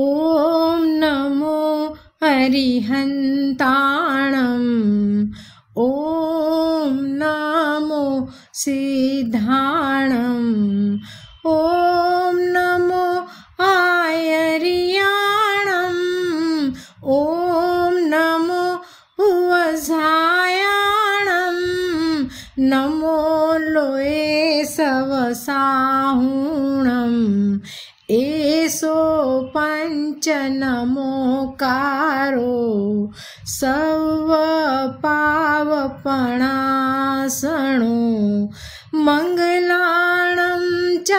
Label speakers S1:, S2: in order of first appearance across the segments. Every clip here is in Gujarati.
S1: ॐ नमो हरिहन्ताणम् ॐ नमो सिद्धाणम् કારો સવ પાવ પણાસણો મંગલાણમ ચ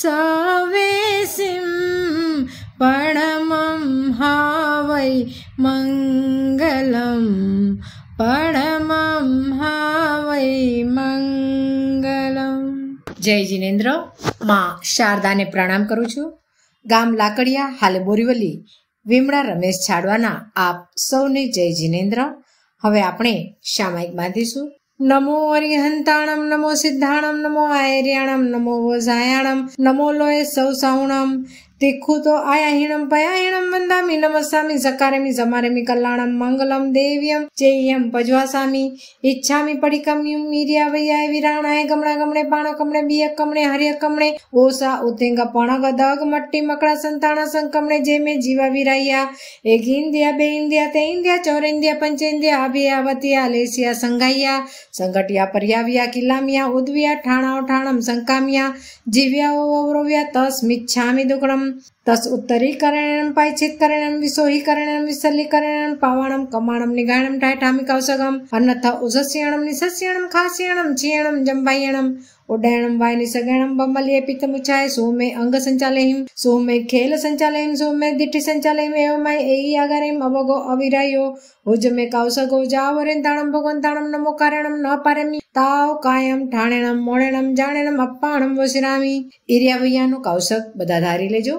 S1: સવેસિમ પરમમ હાવૈ મંગલમ પરમમ હાવૈ મંગલમ જય જિનેન્દ્ર માં શારદાને પ્રણામ કરું છું ગામ લાકડિયા હાલ બોરીવલી વિમળા રમેશ છાડવાના આપ સૌને જય જિનેન્દ્ર હવે આપણે સામાયિક બાંધીશું નમો અરિહંતાણમ નમો સિદ્ધાણમ નમો આયર્યાણમ નમો વસાયાણમ નમો લોય સૌ સૌણમ देखो तो आया हिणम पया हिणम वंदामी नमस्मी सकारेमी समारेमी कल्याणम मंगलम देव्यम जयम भजवासामी इच्छामी पड़िकम्यूम मीरिया वैया विराणाय गमणा गमणे पाणा कमणे बिय कमणे हरिय कमणे ओसा उतेंगा पणग दग मट्टी मकड़ा संताना संकमणे जे में जीवा विराया एक इंदिया बे इंदिया ते इंदिया चौर इंदिया पंच इंदिया अभियावतिया लेसिया संघाइया संगटिया परियाविया किलामिया उद्विया ठाणा ठाणम संकामिया जीव्या ओवरोव्या तस्मिच्छामी दुकड़म तस् उत्तरीकरणं पैचित्करणं विसोहिकरणं विसलीकरणं पावाणं कमाणं निगाणं ठायठामिकौसगम् अन्नथ उजस्यणं निसस्यणं खास्यणं चियणं जम्बायणं उड्डयनं वाहिनिसगणं बम्बलिये पितमुच्चाय सोमे अङ्गसञ्चालयिं सोमे खेल सञ्चालयिं सोमे दिठि सञ्चालयिं एवमय एयि आगारिम् अवगो अविरायो भुजमे कौसगो जावरेन्ताणं भगवन्ताणं नमो कारणं न पारमि તાવ કાયમ ઠાણેણમ મોણેણમ જાણેણમ અપ્પાણમ વસરામી એરિયા ભૈયાનું કાવસક બધા ધારી લેજો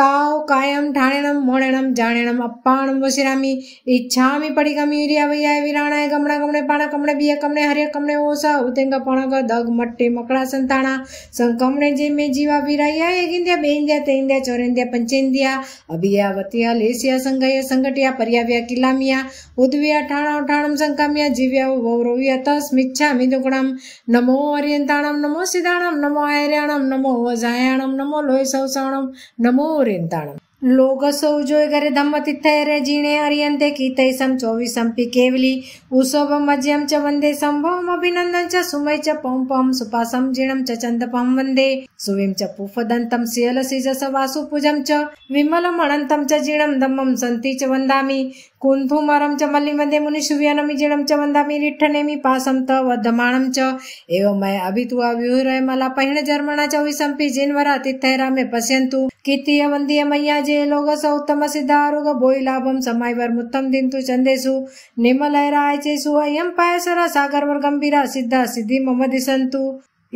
S1: ताव कायम ठाणेणम मोणेणम जाणेणम अप्पाणम वशिरामी इच्छामी पड़िकामी यूरिया भैया वीराणाय गमणा गमणे पाणा कमणे बिया कमणे हरिय कमणे ओसा उतेंग पणग दग मट्टे मकड़ा संताणा संकमणे जे में जीवा वीराया एक इंदिया बे इंदिया ते इंदिया चौर इंदिया पंच इंदिया अभिया वतिया लेसिया संगया संगटिया परियाव्या किलामिया उद्विया ठाणा ठाणम संकामिया जीव्या वौरविया तस मिदुगणम नमो अरियंताणम नमो सिदाणम नमो आयर्याणम नमो वजायाणम नमो लोय सौसाणम नमो ओरिएंटाण लोगसो उजोय गरे धम्म तिथेरे जीने अरियंते की तै संपी केवली उसोब मज्यम च वंदे संभवम अभिनंदन च सुमय च पम पम सुपासम जिणम च चंद पम वंदे सुविम च पुफ दंतम सियल च विमल मणंतम च जिणम धम्मम संती च वंदामी कुन्थुमरं च मल्लिमध्ये मुनिशुव्यनमिजिणं च वन्दामि रिठ्ठनेमि पासं त वद्धमाणं च एवमय अभित्वा व्यूहरय मला पहिण जर्मणा च विसम्पि जिन्वरा मे पश्यन्तु कीर्तिय वन्दीय मय्या जे स उत्तम सिद्धारोग भोयिलाभं निमलय राय चन्देषु निमलैरायचेषु अयं पायसरा सागरवर गम्भीरा सिद्धा सिद्धि मम दिशन्तु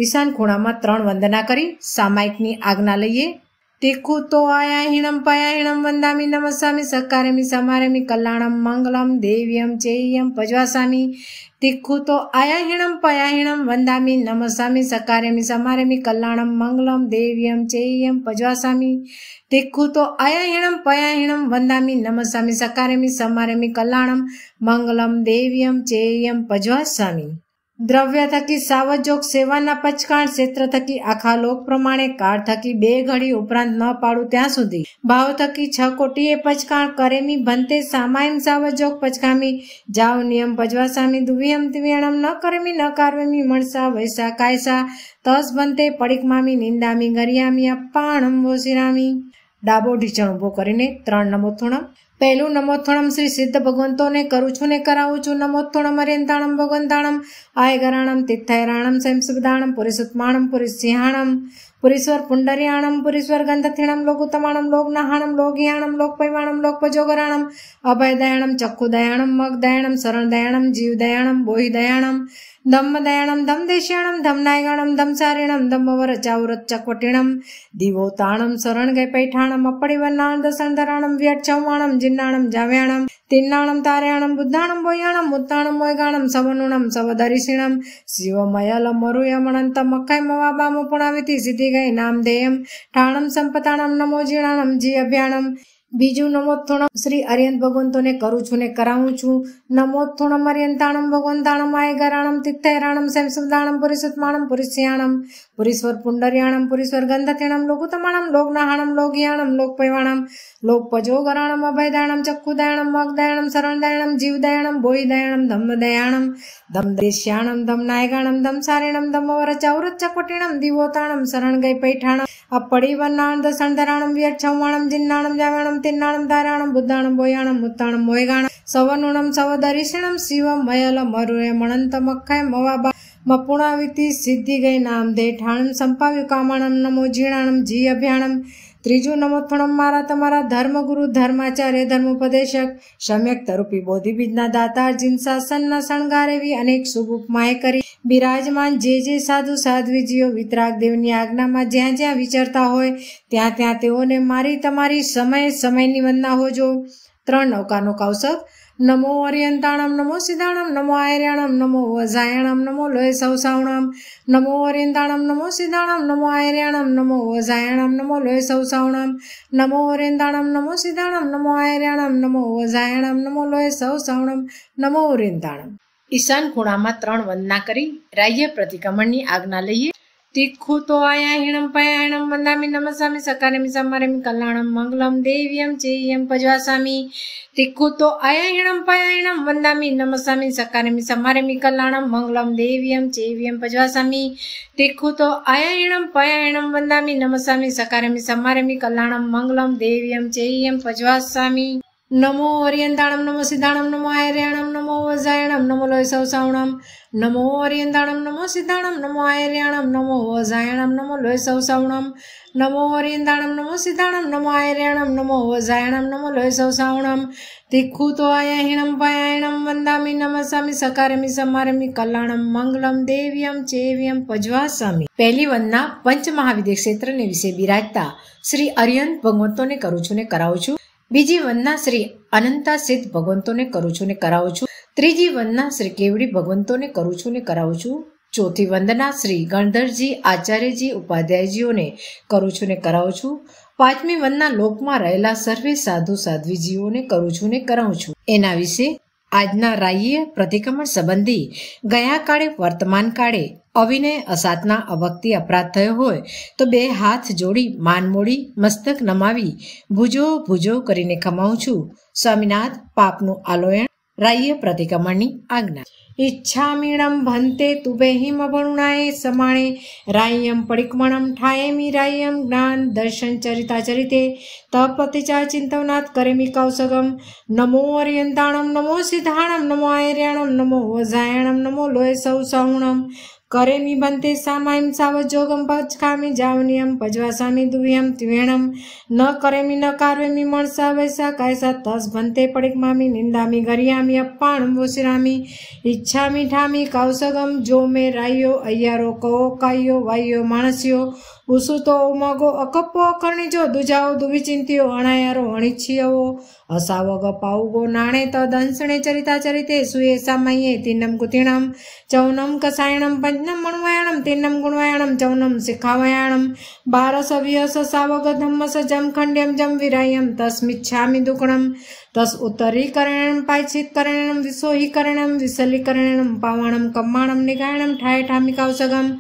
S1: ईशान ખૂણામાં त्रण વંદના करी સામાયિકની आज्ञा લઈએ తిక్కుతో ఆయాహీణం పయాహీణం వందామి నమస్సామి సకారమి సమారమి కళ్యాణం మంగళం దేవ్యం చేయం పజ్వాసామి తిక్కుతో ఆయాహీణం పయాహీణం వందామి నమస్సామి సకారమి సమారమి కళ్యాణం మంగళం దేవ్యం చేయం పజ్వాసామి తిక్కుతో ఆయాహీణం పయాహీణం వందామి నమస్సామి సకారమి సమారమి కళ్యాణం మంగళం దేవ్యం చేయం పజ్వాసామి દ્રવ્ય થકી સાવજોગ સેવાના પચકાણ ક્ષેત્ર થકી આખા લોક પ્રમાણે કાર્ડ થકી બે ઘડી ઉપરાંત ન પાડું ત્યાં સુધી ભાવ થકી છ કોટીએ પચકાણ કરેમી ભંતે સામાયમ સાવજોગ પચકામી જાવ નિયમ પજવા સામી દુવિયમ તિવેણમ ન કરેમી ન કારવેમી મણસા વૈસા કાયસા તસ ભંતે પડીકમામી નિંદામી ગરિયામી અપ્પાણમ વોસિરામી ડાબો ઢીચણ ઉભો કરીને ત્રણ નમો થૂણમ પહેલું નમોથણમ શ્રી સિદ્ધ ભગવંતોને કરું છું ને કરાવું છું નમોથણમ અરેન્તાણમ ભગવંતાણમ આયગરાણમ તીર્થયરાણમ સંસદાણમ પુરુષોત્માણમ પુરુષસિંહાણમ પુરીશ્વર પુંડરિયાણમ પુરીશ્વર ગંધથીણમ લોકુતમાણમ લોકનહાણમ લોકયાણમ લોકપૈવાણમ લોકપજોગરાણમ અભયદયાણમ ચક્કુદયાણમ મગદયાણમ શરણદયાણમ જીવદયાણમ બોહિદયાણમ दम्मदयणं दं देशेणं धं नायगणं धं सारिणं दम्मवरचावरच्चक्वटिणं दिवोताणं शरणगै पैठाणम् अपडिवन्नां दसन्धराणं व्यट्चौवाणं जिन्नाणं जाव्याणं तिन्नाणं तार्याणं बुद्धाणं बोयाणं मुत्ताणं मोयगाणं सवनुणं सवदरिषिणं शिवमयलं मरुयमणन्तं अक्खै मवाबामुपुणाविति सिद्धिगै नामधेयं ठाणं सम्पताणं नमोजिणाणं जि अभ्याणम् બીજું નમોત્થોણમ શ્રી અરિયંત ભગવંતોને કરું છું ને કરાવું છું નમોત્થોણમ અરિયંતાણમ ભગવંતાણમ આય ગરાણમ તિથૈરાણમ સેમ સુદાણમ પુરુષોત્માણમ પુરુષ્યાણમ પુરીશ્વર પુંડર્યાણમ પુરીશ્વર ગંધતેણમ લોઘુતમાણમ લોગનાહાણમ લોગિયાણમ લોકપૈવાણમ લોકપજોગરાણમ અભયદાયણમ ચક્ષુદાયણમ વાગદાયણમ શરણદાયણમ જીવદાયણમ ભોયદાયણમ ધમ્મદયાણમ ધમદેશ્યાણમ ધમનાયગાણમ ધમસારેણમ ધમવરચૌરચ ચકવટીણમ દિવોતાણમ શરણગય પૈઠાણમ અપડી વનાણમ દસણધરાણમ વ્યટ છવાણમ જિન્નાણમ જાવાણમ તિન્નાણમ ધારાણમ બુદ્ધાણમ બોયાણમ મુત્તાણમ મોયગાણમ સવનુણમ સવદરીષણમ શિવમ મયલ મરુએ મણંત મખય મવાબા મપુણાવિતિ સિદ્ધિ ગઈ નામ દેઠાણમ સંપાવ્યું કામાણમ નમો જીણાણમ જી અભ્યાણમ ત્રીજું નમોથણમ મારા તમારા ધર્મગુરુ ધર્માચાર્ય ધર્મોપદેશક સમ્યક તરૂપી બોધિબીજના દાતા જીનશાસનના શણગારેવી અનેક શુભ ઉપમાએ કરી બિરાજમાન જે જે સાધુ સાધ્વીજીઓ વિતરાગ દેવની આજ્ઞામાં જ્યાં જ્યાં વિચરતા હોય ત્યાં ત્યાં તેઓને મારી તમારી સમય સમયની વંદના હોજો ત્રણ નૌકાનો કૌશક નમો ઓરિયંતાણમ નમો સિદ્ધાણમ નમો આયર્યાણમ નમો વજાયણમ નમો લોય સૌસાવણમ નમો ઓરિયંતાણમ નમો સિદ્ધાણમ નમો આયર્યાણમ નમો વજાયણમ નમો લોય સૌસાવણમ નમો ઓરિયંતાણમ નમો સિદ્ધાણમ નમો આયર્યાણમ નમો વજાયણમ નમો લોય સૌસાવણમ નમો ઓરિયંતાણમ ઈશાન ખૂણામાં ત્રણ વંદના કરી રાહ્ય પ્રતિક્રમણની આજ્ઞા લઈએ તિખુ તોયા હિણમ પયાણમ વંદામી નમસામી સકારેમી સમારેમી કલ્યાણમ મંગલમ દેવ્યમ ચેયમ પજવાસામી તિખુ તો આયા હિણમ પયાણમ વંદામી નમસામી સકારેમી સમારેમી કલ્યાણમ મંગલમ દેવ્યમ ચેવ્યમ પજવાસામી તિખુ તો આયા હિણમ પયાણમ વંદામી નમસામી સકારેમી સમારેમી કલ્યાણમ મંગલમ દેવ્યમ ચેયમ પજવાસામી નમો હરિયંતાણમ નમો સિદ્ધાણમ નમો આયર્યાણમ નમો વજાયણમ નમો લોય સૌ સૌણમ નમો ઓરિયંદાણમ નમો સિદ્ધાણમ નમો આયર્યાણમ નમો વજાયણમ નમો લોય સૌસાવણમ નમો ઓરિયંદાણમ નમો સિદ્ધાણમ નમો આયર્યાણમ નમો વજાયણમ નમો લોય સૌસાવણમ તીખું તો આયાહીણમ પાયાયણમ વંદામી નમસામી સકારમી સમારમી કલ્યાણમ મંગલમ દેવ્યમ ચેવ્યમ પજવાસ્વામી પહેલી વંદના પંચ મહાવિદ્ય ક્ષેત્રને વિશે બિરાજતા શ્રી અરિયંત ભગવંતોને કરું છું ને કરાવું છું બીજી વંદના શ્રી અનંતા સિદ્ધ ભગવંતોને કરું છું ને કરાવું છું ત્રીજી વંદના શ્રી કેવડી ભગવંતોને કરું છું ને કરાવું છું ચોથી વંદના શ્રી ગણધરજી આચાર્યજી ઉપાધ્યાયજીઓને કરું છું ને કરાવું છું પાંચમી વંદના લોકમાં રહેલા સર્વે સાધુ સાધ્વીજીઓને કરું છું ને કરાવું છું એના વિશે આજના રાઈએ પ્રતિક્રમણ સંબંધી ગયા કાળે વર્તમાન કાળે અવિનય અસાતના અવક્તિ અપરાધ થયો હોય તો બે હાથ જોડી માન મોડી મસ્તક નમાવી ભૂજો ભૂજો કરીને ખમાવું છું સ્વામિનાથ પાપનું આલોયણ राह्य प्रतिकमणी आज्ञा इच्छामिणं भन्ते तुभे हिमवरुणाये समाणे राय्यम पडिकमणं ठाये मी ज्ञान दर्शन चरिता चरिते तपतीच्या चिंतवनात मी कौसगम नमो अर्यंताणं नमो सिद्धाणं नमो आयर्याणम नमो वजायणम नमो लोय सौसाहुणं કરેમી બનતે સામાયમ સાવજોગમ પચકામી જાવનિયમ પજવાસામી દુહ્યમ ત્વેણમ ન કરેમી ન કારવેમી મણસા વૈસા કાયસા તસ ભંતે પડિક મામી નિંદામી ગરિયામી અપ્પાણમ વોસિરામી ઈચ્છામી ઠામી કૌસગમ જો મે રાયો અય્યારો કહો કાયો વાયો માણસ્યો ઉસુતો ઉમગો અકપ્પો અખણિજો દુજાઓ દુવિચિંત્યો અણાયારો અણિચ્છિયવો અસાવગ પાઉગો નાણે તદંસણે ચરિતા ચરિતે સુએ સામયે તિન્નમ કુતિણમ ચૌનમ કસાયણમ પંચનમ મણવાયણમ તિન્નમ ગુણવાયણમ ચૌનમ શિખાવયાણમ બારસ અભ્યસ સાવગ ધમ્મસ જમ ખંડ્યમ જમ વિરાયમ તસ્મિચ્છામિ દુકણમ तस् उत्तरीकरणं पायचित्करणं विसोहिकरणं विसलीकरणं पावणं कम्माणं निगायणं ठायठामिकावचगम्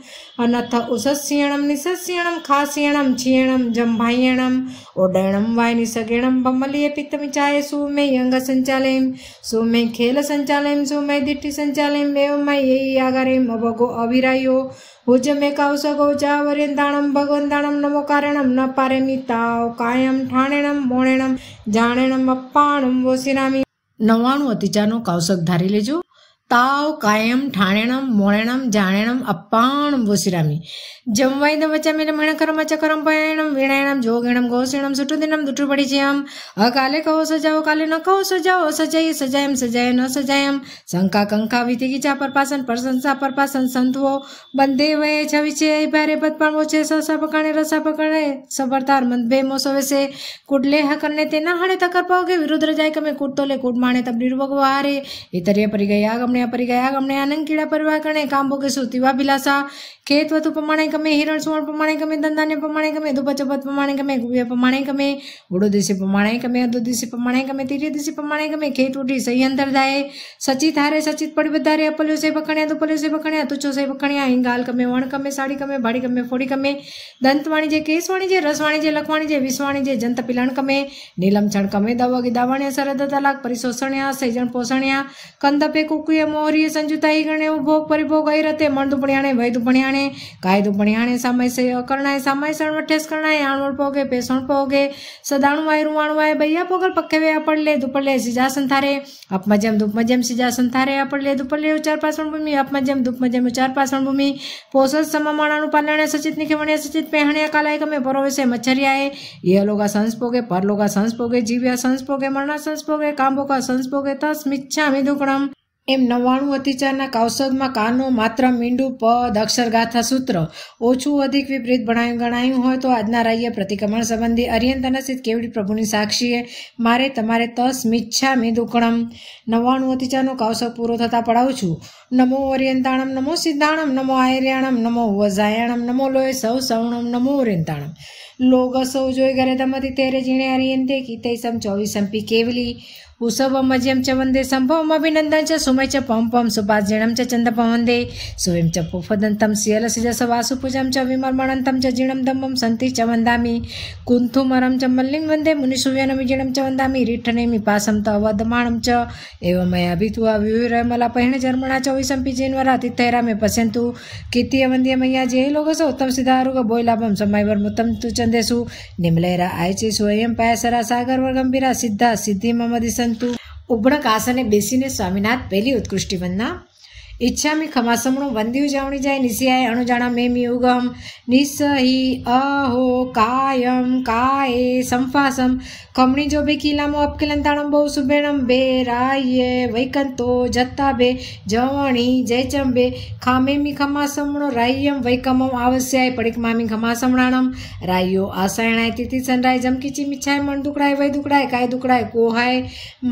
S1: अनथ उषस्यणं निसस्यणं खास्यणं छियणं जम्भायणम् ओडयणं वाय निसगेणं बम्बलीय पित्तमिचाय सुमे अङ्गसञ्चालयं सुमे खेलसञ्चालयं सुमे दिष्टिसञ्चालयम् एवं मयि आगारेम् अवगो अभिरायो ભુજમે કૌસગો જાવરેન્દાણમ ભગવંદાણમ નમો કારણમ ન પારેમી તાવ કાયમ ઠાણેણમ મોણેણમ જાણેણમ અપ્પાણમ વોસિરામી નવ્વાણું અતિચારનો કૌશક ધારી લેજો તાવ કાયમ ઠાણેણમ મોણેણમ જાણેણમ અપાણમ વોસિરામી જમવાઈ વચામી રમણ ચકરમ પયણમ વીણાયણમ જોગેણમ ગોસેણમ સુટુ દિનમ દુટુ પડી જેમ અકાલે કહો સજાઓ કાલે ન કહો સજાઓ સજાય સજાયમ સજાય ન સજાયમ શંકા કંકા વિધિ ગીચા પરપાસન પ્રશંસા પરપાસન સંતવો બંધે વયે છવી છે ભારે પદ પણ ઓછે સસા પકણે રસા પકણે સબરતાર મંદભે મોસવે છે કુડલે હકરને તેના હાડે તકર પાઓગે વિરુદ્ધ રજાય કમે કૂટતો લે કૂટ માણે તબ નિર્વગવારે ઇતરે પરી ગયા ગમણે ಪರಿಗಯ ಗಮನೆ ಆನಂದ್ ಕ್ರೀಡಾ ಪರಿವಾಹಕಣೆ ಕಾಂಬೋಗೆ ಸುತ್ತಿವ ಬಿಲಾಸ ખેતવતુ પ્રમાણે ગમે હિરણ સુવર્ણ પ્રમાણે ગમે દંદાન્ય પ્રમાણે ગમે દુબચબત પ્રમાણે ગમે ગુવ્ય પ્રમાણે ગમે વડો દિવસે પ્રમાણે ગમે અધો દિવસે પ્રમાણે ગમે તીર્ય દિવસે પ્રમાણે ગમે ખેત ઉઠી સહી અંતર દાય સચિત હારે સચિત પડી વધારે અપલ્યો સે વખણ્યા દુપલ્યો સે વખણ્યા તુચ્છો સે વખણ્યા હિંગાલ ગમે વણ ગમે સાડી ગમે ભાડી ગમે ફોડી ગમે દંતવાણી જે કેસવાણી જે રસવાણી જે લખવાણી જે વિસવાણી જે જંત પિલાણ ગમે નીલમ છણ ગમે દવાગી દાવાણ્યા સરદ તલાક પરિશોષણ્યા સૈજણ પોષણ્યા કંદપે કુકુએ મોહરીએ સંજુતા ઈ ગણે ભોગ પરિભોગ ઐરતે મણ દુપણ્યાણે વૈ દુપણ્યાણે परियाणे काय तो परियाणे समय से अकरणाए समय सण वठेस करणाए आणवण पोगे पेसण पोगे सदाणु वाय रुवाणु वाय भैया पोगल पक्के वे अपड़ ले दुपड़ ले अप मजम दुप मजम सिजा संथारे अपड़ ले दुपड़ पासण भूमि अप मजम दुप मजम उचार पासण भूमि पोसत सममाणानु पालणे सचित निखेवणे सचित पेहणे कालाय कमे परोवेसे मच्छरियाए ये लोगा संस पोगे परलोगा संस पोगे जीव्या संस पोगे मरणा संस पोगे काम्बो का संस पोगे तस्मिच्छामि दुकड़म એમ નવ્વાણું અતિચારના કાવસદમાં કાનું માત્ર મીંડું પદ અક્ષરગાથા સૂત્ર ઓછું અધિક વિપરીત ભણાયું ગણાયું હોય તો આજના રાયે પ્રતિક્રમણ સંબંધી અર્યંતના સિદ્ધ કેવડી પ્રભુની સાક્ષીએ મારે તમારે તસ મિચ્છા મી દુકણમ નવ્વાણું અતિચારનો કાવસદ પૂરો થતાં પડાવું છું નમો ઓરિયંતાણમ નમો સિદ્ધાણમ નમો આયર્યાણમ નમો વજાયણમ નમો લોય સૌ સૌણમ નમો ઓરિયંતાણમ લોગ સૌ જોઈ ઘરે તમતિ તેરે જીણે અરિયંતે કીતૈસમ ચોવીસમ પી કેવલી ઉસવમ મજ્યમ ચ વંદે સંભવમ અભિનંદન ચ સુમય ચ પમ પમ સુપાજ્જણમ ચ ચંદ પવંદે સોયમ ચ પુફદંતમ શિયલસિજ સવાસુ પૂજમ ચ વિમર્મણંતમ ચ જીણમ દમમ સંતિ ચ વંદામિ કુંથુમરમ ચ મલ્લિમ વંદે મુનિસુવ્યનમિજીણમ ચ વંદામિ રીઠનેમિ પાસમ ત અવદમાણમ ચ એવમય અભિત્વા વિવિરમલા પહેણ જર્મણા ચોવીસ कोई संपीजेन वरा तिथेरा में पसंतु कीतिय वंदिय मैया जे लोग सो उत्तम सिद्धारुग बोइलाभम समयवर मुतम तु चंदेसु निम्लेरा आयचे स्वयं पायसरा सागर वर गंभीरा सिद्धा सिद्धि ममदि संतु ઉભળક આસને બેસીને સ્વામિનાથ પહેલી ઉત્કૃષ્ટિ વંદના इच्छा इच्छामि खमासमणो वंदी जावणी जाय निसियाय अणुजाणा मे मी उगम निसही अहो कायम काये संफासम खमणी जो बे किलामो अपकिलंताणम बहु सुबेणम बे राये वैकंतो जत्ता बे जवणी जय जयचंबे खामे मी खमासमणो रायम वैकमम आवस्याय पड़िक मामी खमासमणाणम रायो आसायणाय तिथि सनराय जमकिची मिच्छाय मन दुकड़ाय वै दुकड़ाय काय दुकड़ाय कोहाय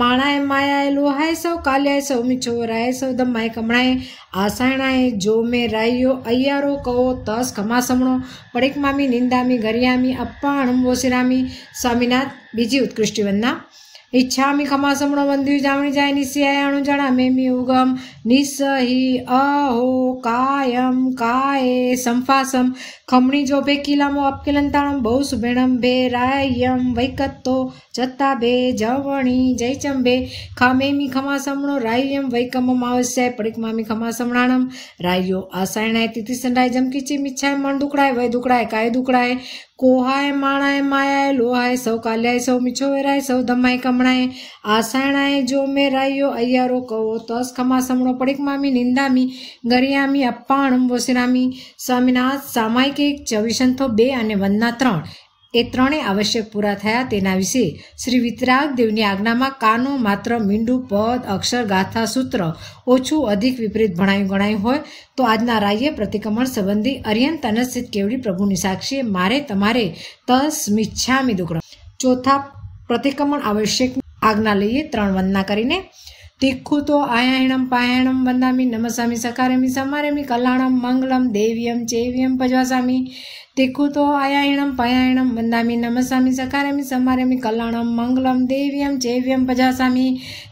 S1: माणाय मायाय लोहाय सौ काल्याय सौ मिछोराय सौ दम्माय कमणाय આસાણાએ જો મેં રાયો અય્યારો કહો તસ ખમાસમણો પડીકમામી નિંદામી ઘરિયામી અપ્પા અણંબોસિરામી સ્વામીનાથ બીજી ઉત્કૃષ્ટ વંદના इच्छामि खमासमणो मंदिर जामणी जाय निस्याय अणुजणा मेमी उगम निसहि अहो कायम काये संफासम खमणी जो बेकिलामो अपकिलंताणम बहु सुभेणम भे रायम वैकत्तो जत्ता भे जवणी जय चंबे खामेमी खमासमणो रायम वैकमम आवश्य पड़िकमामी समणाणम रायो आसायणाय तिथि संडाय जमकिची मिच्छाय मन दुकड़ाय वय दुकड़ाय काय दुकड़ाय કોહાય માણાય માયાય લોહાય સૌ કાલ્યાય સૌ મીછો વેરાય સૌ ધમાય કમણાય આસાયણાય જો મેરાયો અયારો કહો તસ ખમા સમણો પડિક મામી નિંદામી ગરિયામી અપ્પાણમ વસિરામી સ્વામિનાથ સામાયિક એક ચોવીસંથો બે અને વંદના ત્રણ એ ત્રણેય આવશ્યક પૂરા થયા તેના વિશે શ્રી દેવની આજ્ઞામાં કાનો માત્ર મીંડું પદ અક્ષર ગાથા સૂત્ર ઓછું અધિક વિપરીત ભણાયું ગણાયું હોય તો આજના રાયે પ્રતિક્રમણ સંબંધી અર્યંત તનસ્થિત કેવડી પ્રભુની સાક્ષીએ મારે તમારે તસ્મિચ્છામી દુકડો ચોથા પ્રતિક્રમણ આવશ્યક આજ્ઞા લઈએ ત્રણ વંદના કરીને తిక్కుతో ఆయాయణం పాయాయణం వందామి నమసామి సకారమి సమారమి కళ్యాణం మంగళం దేవ్యం చేవ్యం భజవాసామి తిక్కుతో ఆయాయణం పాయాయణం వందామి నమసామి సకారమి సమారమి కళ్యాణం మంగళం దేవ్యం చేవ్యం భజాసామి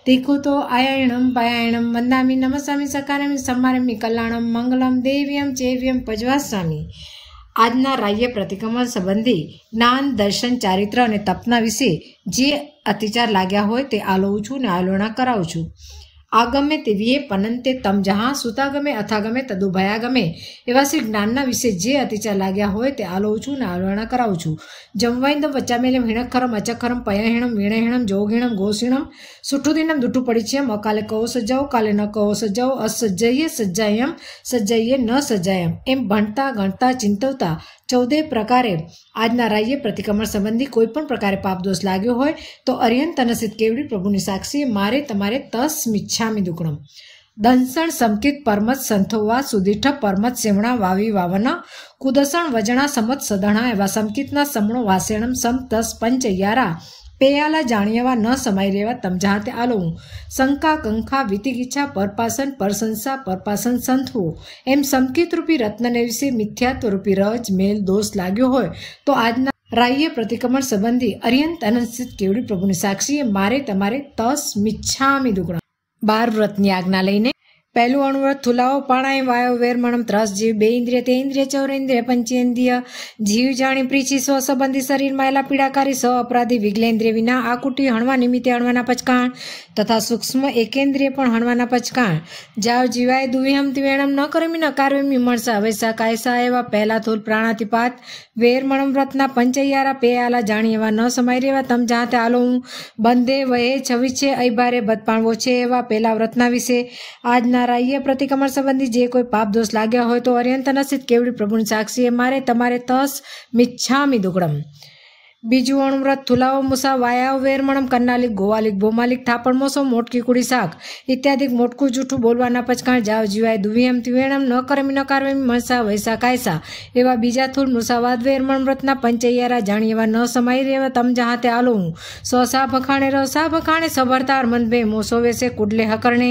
S1: తిక్కుతో ఆయాయణం పాయాయణం వందామి నమసామి సకారమి సమారమి కళ్యాణం మంగళం దేవ్యం చేవ్యం భజవాసామి આજના રાયે પ્રતિક્રમણ સંબંધી જ્ઞાન દર્શન ચારિત્ર અને તપના વિશે જે અતિચાર લાગ્યા હોય તે આલોવું છું અને આલોણા કરાવું છું આગમે તેવીએ પનંતે તમ જહાં ગમે તદુભયા ગમે એવા શ્રી જ્ઞાનના વિશે જે અતિચાર લાગ્યા હોય તે આલોવું છું ને આલોણા કરાવું છું જમવાઈ દમ જમવાઈંદ વચ્ચામેલમ હિણખરમ અચખરમ પયહિણમ વીણહિણમ જોગહિણમ સુઠું દિનમ દુઠું પડી છે અકાલે કહો સજાઓ કાલે ન કહો સજાઓ અસજ્જયે સજ્જાયમ સજ્જાયે ન સજાયમ એમ ભણતા ગણતા ચિંતવતા ચૌદે પ્રકારે આજના રાયે પ્રતિક્રમણ સંબંધી કોઈપણ પ્રકારે પાપદોષ લાગ્યો હોય તો અર્યન તનસિત કેવડી પ્રભુની સાક્ષી મારે તમારે તસ મિચ્છામી દુકણમ દંસણ સમકિત પરમત સંથોવા સુદીઠ પરમત સેવણા વાવી વાવના કુદસણ વજણા સમત સદણા એવા સમકિતના સમણો વાસેણમ સમતસ પંચયારા પેયાલા જાણ્યવા ન સમાઈ રહેવા તમજાતે આલોવું શંકા કંખા વિતિગીચ્છા પરપાસન પરસંસા પરપાસન સંથવું એમ સંકેતરૂપી રત્નને વિશે મિથ્યાત્વરૂપી રજ મેલ દોષ લાગ્યો હોય તો આજના રાયે પ્રતિક્રમણ સંબંધી અર્યંત અનંતસ્થિત કેવડી પ્રભુની સાક્ષીએ મારે તમારે તસ મિચ્છામી દુગણ બાર વ્રતની આજ્ઞા લઈને પહેલું અણુવ્રત થુલાવો પાણાય વાયો વેર મણમ ત્રસ જીવ બે ઇન્દ્રિય તે ઇન્દ્રિય ચૌરેન્દ્રિય પંચેન્દ્રિય જીવ જાણી પ્રીચી સ્વ સંબંધી શરીરમાં એલા પીડાકારી સ્વ અપરાધી વિગલેન્દ્રિય વિના આ કુટી હણવા નિમિત્તે હણવાના પચકાણ તથા સૂક્ષ્મ એકેન્દ્રિય પણ હણવાના પચકાણ જાવ જીવાય દુવિહમ તિવેણમ ન કરમી ન કારમી મળશે હવેસા કાયસા એવા પહેલા થૂલ પ્રાણાતિપાત વેરમણમ વ્રતના પંચૈયારા પે આલા જાણી એવા ન સમાઈ રહેવા તમ જાતે આલો હું બંધે વહે છવિ છે અઈભારે બદપાણવો છે એવા પહેલા વ્રતના વિશે આજના કરનારાએ પ્રતિક્રમણ સંબંધી જે કોઈ પાપ દોષ લાગ્યા હોય તો અર્યંત અર્યંતનસિત કેવડી પ્રભુની એ મારે તમારે તસ મિચ્છામી દુગડમ બીજું અણુવ્રત થુલાવો મુસા વાયા વેરમણમ કન્નાલિક ગોવાલિક ભોમાલિક થાપણ મોસો મોટકી કુડી શાક ઇત્યાદિક મોટકું જૂઠું બોલવાના પચકાણ જાવ જીવાય દુવિયમ તિવેણમ ન કરમી ન કારવેમી મણસા વૈસા કાયસા એવા બીજા થુલ મુસાવાદ વેરમણ વ્રતના પંચૈયારા જાણીએવા ન સમાઈ રહેવા તમ જહાં તે આલો હું સો ભખાણે રસા ભખાણે સભરતાર મન બે મોસો વેસે કુડલે હકરણે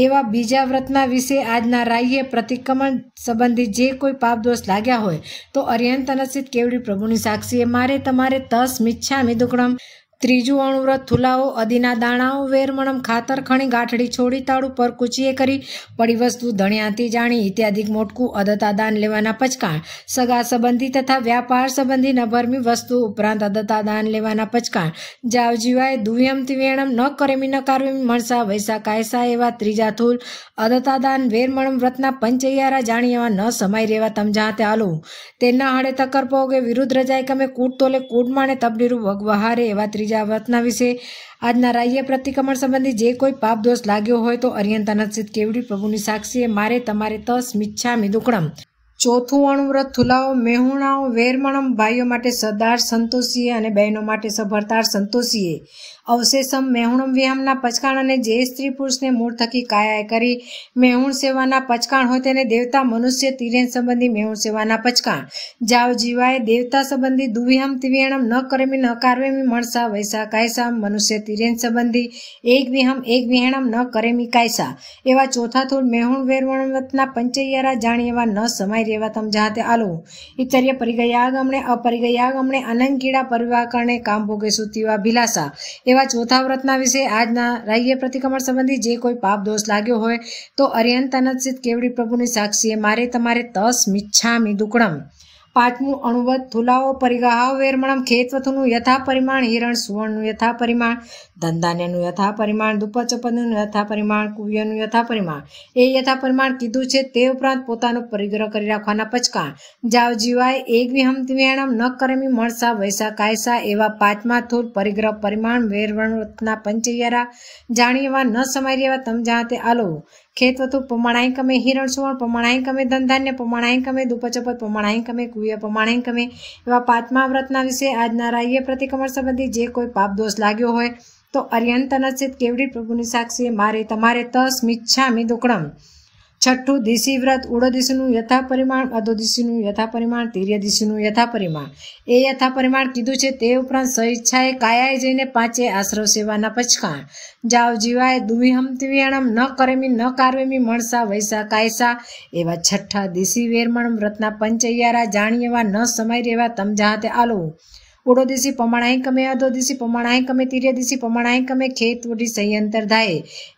S1: એવા બીજા વ્રતના વિશે આજના રાયે પ્રતિક્રમણ સંબંધિત જે કોઈ પાપદોષ લાગ્યા હોય તો અર્યંત અર્યંતનસિત કેવડી પ્રભુની સાક્ષીએ મારે તમારે તસ મિચ્છામિ દુકડમ ત્રીજું અણુવ્રત થુલાઓ અદીના દાણાઓ વેરમણમ ખાતર ખણી ગાંઠડી છોડી તાળું પર કુચીએ કરી પડી વસ્તુ ધણ્યાથી જાણી ઇત્યાદિક મોટકું અદતા દાન લેવાના પચકાણ સગા સંબંધી તથા વ્યાપાર સંબંધી નભરમી વસ્તુ ઉપરાંત અદતા દાન લેવાના પચકાણ જાવ જીવાય દુયમ તિવેણમ ન કરેમી ન કારમી મળસા વૈસા કાયસા એવા ત્રીજા થૂલ અદતા દાન વેરમણમ વ્રતના પંચૈયારા જાણી એવા ન સમાઈ રહેવા તમ જાતે હાલું તેના હાડે તકર પોગે વિરુદ્ધ રજાય કમે કૂટ તોલે કૂટ માણે તબડીરું વગવહારે એવા ત્રીજા બીજા વતના વિશે આજના રાયે પ્રતિક્રમણ સંબંધી જે કોઈ પાપ દોષ લાગ્યો હોય તો અર્યંતાનસિત કેવડી પ્રભુની સાક્ષીએ મારે તમારે તસ મિચ્છામી દુકડમ ચોથું અણુવ્રત થુલાઓ મેહુણાઓ વેરમણમ ભાઈઓ માટે સરદાર સંતોષીએ અને બહેનો માટે સભરતાર સંતોષીએ અવશેષમ મેહુણમ વિહામના પચકાણ અને જે સ્ત્રી પુરુષને મૂળ થકી કાયાએ કરી મેહુણ સેવાના પચકાણ હોય તેને દેવતા મનુષ્ય તિરેન સંબંધી મેહુણ સેવાના પચકાણ જાવ જીવાય દેવતા સંબંધી દુવિહમ ત્રિવેણમ ન કરેમી ન કારવેમી મણસા વૈસા કાયસા મનુષ્ય તિરેન સંબંધી એક વિહમ એક વિહેણમ ન કરેમી કાયસા એવા ચોથા થોડ મેહુણ વેરવણવતના પંચૈયારા જાણી એવા ન સમાય ഏവതം ജാതെ അലു ഇച്ചര്യ പരിഗയാഗമണെ અપરિગયાગમણે અનંકીડા પરિવાકરણે કામ ભોગે સુતીવા ભિલાસા એવા ચોથા વ્રતના વિશે આજના રાહ્ય પ્રતિક્રમણ સંબંધી જે કોઈ પાપ દોષ લાગ્યો હોય તો અર્યંતનત કેવડી પ્રભુની સાક્ષીએ મારે તમારે તસ મિચ્છામી દુકડમ પાંચમું અણુવત ધુલાઓ પરિગાહ વેરમણમ ખેતવથુનું યથા પરિમાણ હિરણ સુવર્ણનું યથા પરિમાણ ધંધાન્યનું યથા પરિમાણ દુપ્પચપદનું યથા પરિમાણ કુવ્યનું યથા પરિમાણ એ યથા પરિમાણ કીધું છે તે ઉપરાંત પોતાનો પરિગ્રહ કરી રાખવાના પચકા જાવ જીવાય એક વિહમ તિવેણમ ન કરમી મણસા વૈસા કાયસા એવા પાંચમા થૂર પરિગ્રહ પરિમાણ વેરવણના પંચયરા જાણી એવા ન સમાય એવા તમ જાતે આલો ખેત કમે ખેતવતુ પ્રમાણાંકમે હિરણસુવર્ણ પ્રમાણાંકમે ધનધાન્ય કમે દુપચપત કમે પ્રમાણાંકમે કુય કમે એવા પાંચમા વ્રતના વિશે આજના રાહ્ય પ્રતિક્રમણ સંબંધી જે કોઈ પાપદોષ લાગ્યો હોય તો અર્યંતનચિત કેવડી પ્રભુની સાક્ષીએ મારે તમારે તસ તસ્મિચ્છામિ દુકડમ છઠ્ઠું દિશી વ્રત ઉડોદિશીનું યથા પરિમાણ અધોદિશીનું યથા પરિમાણ તિર્યદિશીનું યથા પરિમાણ એ યથા પરિમાણ કીધું છે તે ઉપરાંત સ્વેચ્છાએ કાયાએ જઈને પાંચે આશ્રવ સેવાના પચકાણ જાવ જીવાય દુવિહમ ત્રિવિયણમ ન કરેમી ન કારવેમી મણસા વૈસા કાયસા એવા છઠ્ઠા દિશી વેરમણ વ્રતના પંચૈયારા જાણીએવા ન સમય રહેવા તમજા હાથે આલવું પૂળો દિશી પમાણાય કમે અધો દિશી પમાણાય કમે તીર્ય દિશી પમાણાય કમે ખેત વડી સંયંતર ધાય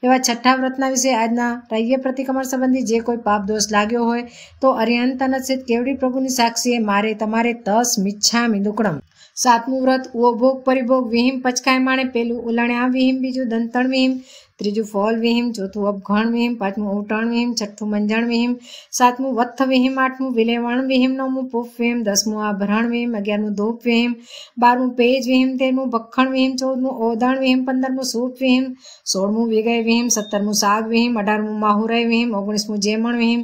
S1: એવા છઠ્ઠા વ્રતના વિશે આજના રાહ્ય પ્રતિક્રમણ સંબંધી જે કોઈ પાપ દોષ લાગ્યો હોય તો અર્યંતન સ્થિત કેવડી પ્રભુની સાક્ષીએ મારે તમારે તસ મિચ્છામી દુકડમ સાતમું વ્રત ભોગ પરિભોગ વિહીમ પચકાય માણે પેલું ઉલાણ્યા વિહિમ બીજું દંતણ વિહિમ ત્રીજું ફોલ વિહીમ ચોથું અપઘણ વિહીમ પાંચમું ઉટણ વિહીમ છઠ્ઠું મંજણ વિહીમ સાતમું વત્થ વિહીમ આઠમું વિલેવણ વિહીમ નવમું પૂફ વિહીમ દસમું આભરણ વિહીમ અગિયારમું ધૂપ વિહીમ બારમું પેજ વિહીમ તેરમું ભખણ વિહીમ ચૌદમું ઓદણ વિહીમ પંદરમું સૂપ વિહીમ સોળમું વિગય વિહીમ સત્તરમું સાગ વિહીમ અઢારમું માહુરય વિહીમ ઓગણીસમું જેમણ વિહીમ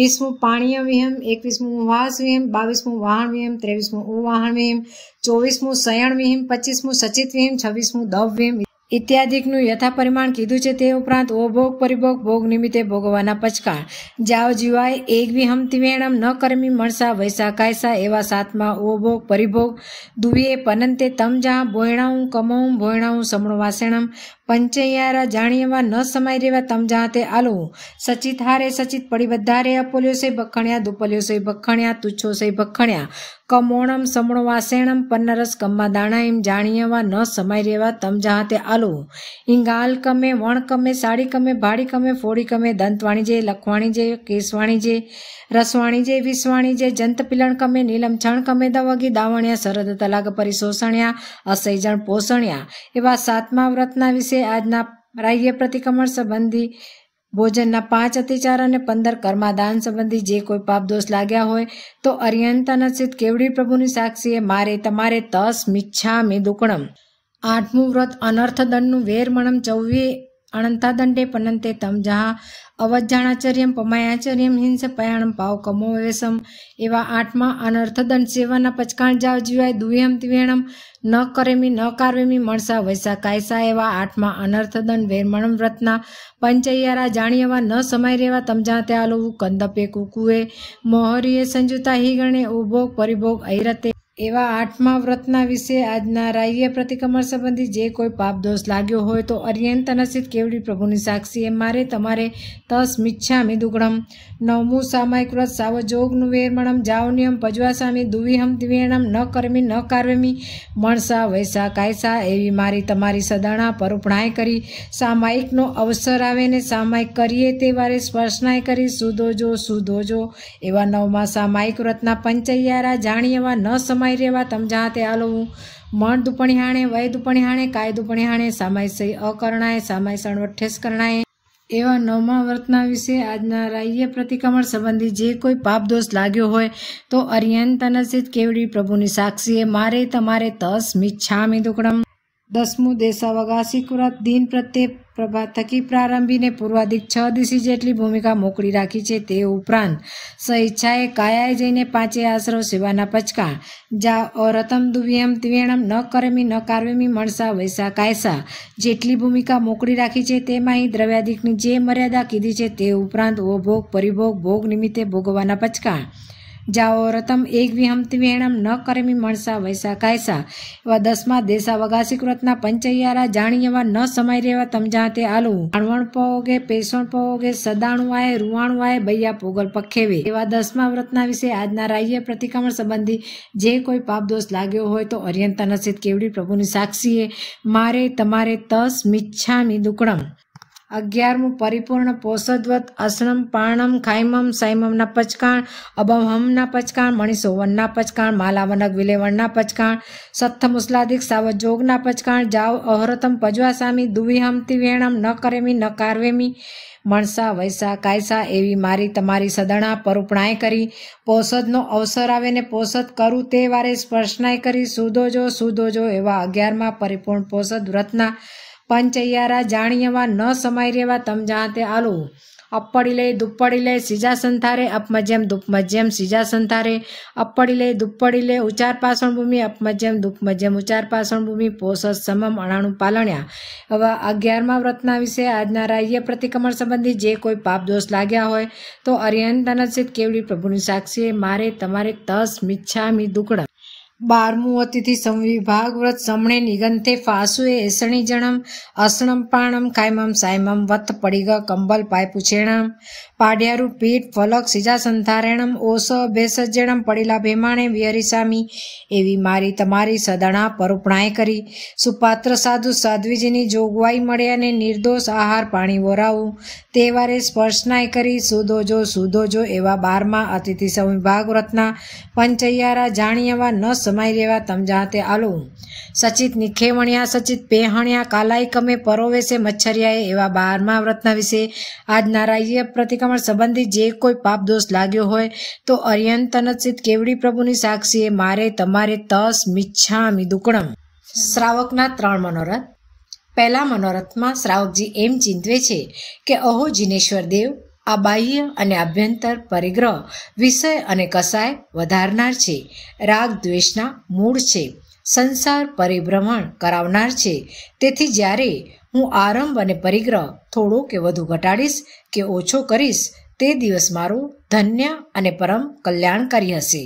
S1: વીસમું પાણીય વિહીમ એકવીસમું ઉવાસ વિહીમ બાવીસમું વાહણ વિહીમ ત્રેવીસમું ઉવાહણ વિહીમ ચોવીસમું શયણ વિહીમ પચીસમું સચિત વિહીમ છવ્વીસમું દવ વિહીમ ઇત્યાદિકનું યથાપરિમાણ કીધું છે તે ઉપરાંત ઓભોગ પરિભોગ ભોગ નિમિત્તે ભોગવાના પચકાર જાવ જીવાય એક વિહમ તિવેણમ ન કરમી મણસા વૈસા કાયસા એવા સાતમાં ઓભોગ પરિભોગ દુવે પનંતે તમ જા બોયણાઉં કમઉં ભોયણાઉં સમણો વાસેણમ પંચૈયારા જાણીએમાં ન સમાઈ રેવા તમ જાતે આલો સચિત હારે સચિત પડી વધારે અપોલ્યો સે બખણ્યા દુપલ્યો સે બખણ્યા તુચ્છો સે બખણ્યા કમોણમ સમણો વાસેણમ પન્નરસ કમ્મા દાણા એમ જાણીએવા ન સમાઈ રેવા તમ જાતે આલો ઇંગાલ કમે વણ કમે સાડી કમે ભાડી કમે ફોડી કમે દંતવાણી જે લખવાણી જે કેસવાણી જે રસવાણી જે વિસવાણી જે જંત પિલણ કમે નીલમ છણ કમે દવગી દાવણિયા શરદ તલાગ પરિશોષણ્યા અસૈજણ પોષણ્યા એવા સાતમા વ્રતના વિશે આજના રાહ્ય પ્રતિક્રમણ સંબંધી ભોજનના પાંચ અતિચાર અને પંદર કર્માદાન સંબંધી જે કોઈ પાપદોષ લાગ્યા હોય તો અર્યંતનસિત કેવડી પ્રભુની સાક્ષીએ મારે તમારે તસ મિચ્છામી દુકણમ આઠમું વ્રત અનર્થ અનર્થદંડનું વેરમણમ ચૌવી અણંતાદંડે પનંતે તમ જહા અવજ્જાણાચર્યમ પમાયાચર્યમ હિંસ હિંસપયાણમ પાવ કમો વેસમ એવા આઠમાં અનર્થદન સેવાના પચકાણ જાવ જીવાય દુયમ ત્રિવેણમ ન કરેમી ન કારવેમી મણસા વૈસા કાયસા એવા આઠમાં અનર્થદન વેરમણમ વ્રતના પંચૈયારા જાણ્યવા ન સમાય રહેવા તમજા ત્યાં લોવું કંદપે કુકુએ મોહરીએ સંજુતા હિગણે ઉભોગ પરિભોગ ઐરતે એવા આઠમા વ્રતના વિશે આજના રાયે પ્રતિક્રમણ સંબંધી જે કોઈ પાપ દોષ લાગ્યો હોય તો અર્યંત નસિત કેવડી પ્રભુની સાક્ષી એ મારે તમારે તસ મિચ્છા મિદુગણમ નવમું સામાયિક વ્રત સાવજોગનું વેરમણમ જાવનિયમ પજવાસામી દુવિહમ દ્વિવેણમ ન કરમી ન કારવેમી મણસા વૈસા કાયસા એવી મારી તમારી સદાણા પરુપણાય કરી સામાયિકનો અવસર આવે ને સામાયિક કરીએ તે વારે સ્પર્શનાય કરી સુધોજો સુધોજો એવા નવમાં સામાયિક વ્રતના પંચૈયારા જાણી ન સમાઈ રહેવા તમજાતે આલવું મણ દુપણિહાણે હાણે વય દુપણી કાય દુપણિહાણે હાણે સામાય સહી અકરણાય સામાય સણવઠ્ઠેસ કરણાય એવા નવમા વર્તના વિશે આજના રાહ્ય પ્રતિક્રમણ સંબંધી જે કોઈ પાપ દોષ લાગ્યો હોય તો અર્યંતનસિત કેવડી પ્રભુની સાક્ષીએ મારે તમારે તસ્મિચ્છામિ દુકડમ દસમું દેશાવગાસી કુરત દિન પ્રત્યે પ્રભાત થકી પ્રારંભીને પૂર્વાધિક છ દિવસી જેટલી ભૂમિકા મોકલી રાખી છે તે ઉપરાંત સ્વેચ્છાએ કાયાએ જઈને પાંચે આશરો સેવાના પચકા જા અરતમ દુવ્યમ ત્રિવેણમ ન કરમી ન કારવેમી મણસા વૈસા કાયસા જેટલી ભૂમિકા મોકલી રાખી છે તેમાં અહીં દ્રવ્યાધિકની જે મર્યાદા કીધી છે તે ઉપરાંત ઓ ભોગ પરિભોગ ભોગ નિમિત્તે ભોગવવાના પચકાણ જાઓ રતમ એક વિહમતિ વેણમ ન કરેમી મણસા વૈસા કાયસા એવા દસમા દેસા વગાસી કૃતના પંચૈયારા જાણીયવા ન સમાઈ રહેવા તમજાતે આલું અણવણ પોગે પેસણ પોગે સદાણું આય રૂવાણું આય બૈયા પોગલ પખેવે એવા દસમા વ્રતના વિશે આજના રાહ્ય પ્રતિક્રમણ સંબંધી જે કોઈ પાપદોષ લાગ્યો હોય તો અર્યંતા નસીત કેવડી પ્રભુની સાક્ષીએ મારે તમારે તસ મિચ્છામી દુકડમ અગિયારમું પરિપૂર્ણ પોષદવત અસનમ પાણમ ખાઇમમ સૈમમના પચકાણ અબમહમના પચકાણ મણિસોવનના પચકાણ માલાવનક વિલેવણના પચકાણ સત્થ મુસલાદિક સાવજોગના પચકાણ જાવ અહરતમ પજવાસામી દુવિહમ તિવેણમ ન કરેમી ન કારવેમી મણસા વૈસા કાયસા એવી મારી તમારી સદણા પરૂપણાય કરી પોષદનો અવસર આવે ને પોષદ કરું તે વારે સ્પર્શનાય કરી સુદોજો સુદોજો એવા અગિયારમાં પરિપૂર્ણ પોષદ વ્રતના પંચૈયારા જાણ્યવા ન સમાઈ રહેવા તમ જાતે આલો અપ્પડી લઈ દુપ્પડી લઈ સીજા સંથારે અપમજ્યમ દુપ્મજ્યમ સીજા સંથારે અપ્પડી લઈ દુપ્પડી લઈ ઉચાર પાષણ ભૂમિ અપમજ્યમ દુપ્મજ્યમ ઉચાર પાષણ ભૂમિ પોષ સમમ અણાણું પાલણ્યા હવે અગિયારમા વ્રતના વિશે આજના રાહ્ય પ્રતિક્રમણ સંબંધી જે કોઈ પાપ દોષ લાગ્યા હોય તો અર્યંતનસિત કેવડી પ્રભુની સાક્ષીએ મારે તમારે તસ મિચ્છામી દુકડા બારમું અતિથિ સંવિભાગ વ્રત સમણે નિગંથે ફાસુએ એસણી જણમ અસણમ પાણમ કાયમમ સાયમમ વત પડીગ કંબલ પાય પૂછેણમ પાઢ્યારું પીઠ ફલક સિજા સંધારેણમ ઓસ બેસજ્જણમ પડેલા ભેમાણે વિહરિસામી એવી મારી તમારી સદણા પરોપણાએ કરી સુપાત્ર સાધુ સાધ્વીજીની જોગવાઈ મળે અને નિર્દોષ આહાર પાણી વોરાવું તે વારે સ્પર્શનાય કરી સુદોજો સુદોજો એવા બારમાં અતિથિ સૌ વિભાગ પંચૈયારા જાણિયવા ન સમાઈ રહેવા તમજાતે આલો સચિત નિખેવણ્યા સચિત પેહણિયા કાલાઈ કમે પરોવેશે મચ્છરિયાએ એવા બારમા વ્રતના વિશે આજ નારાય્ય પ્રતિક્રમણ સંક્રમણ સંબંધિત જે કોઈ પાપ દોષ લાગ્યો હોય તો અર્યંતનચિત કેવડી પ્રભુની સાક્ષીએ મારે તમારે તસ મિચ્છામી દુકડમ શ્રાવકના ત્રણ મનોરથ પહેલા મનોરથમાં શ્રાવકજી એમ ચિંતવે છે કે અહો જિનેશ્વર દેવ આ બાહ્ય અને આભ્યંતર પરિગ્રહ વિષય અને કસાય વધારનાર છે રાગ દ્વેષના મૂળ છે સંસાર પરિભ્રમણ કરાવનાર છે તેથી જ્યારે હું આરંભ અને પરિગ્રહ થોડો કે વધુ ઘટાડીશ કે ઓછો કરીશ તે દિવસ મારું ધન્ય અને પરમ કલ્યાણકારી હશે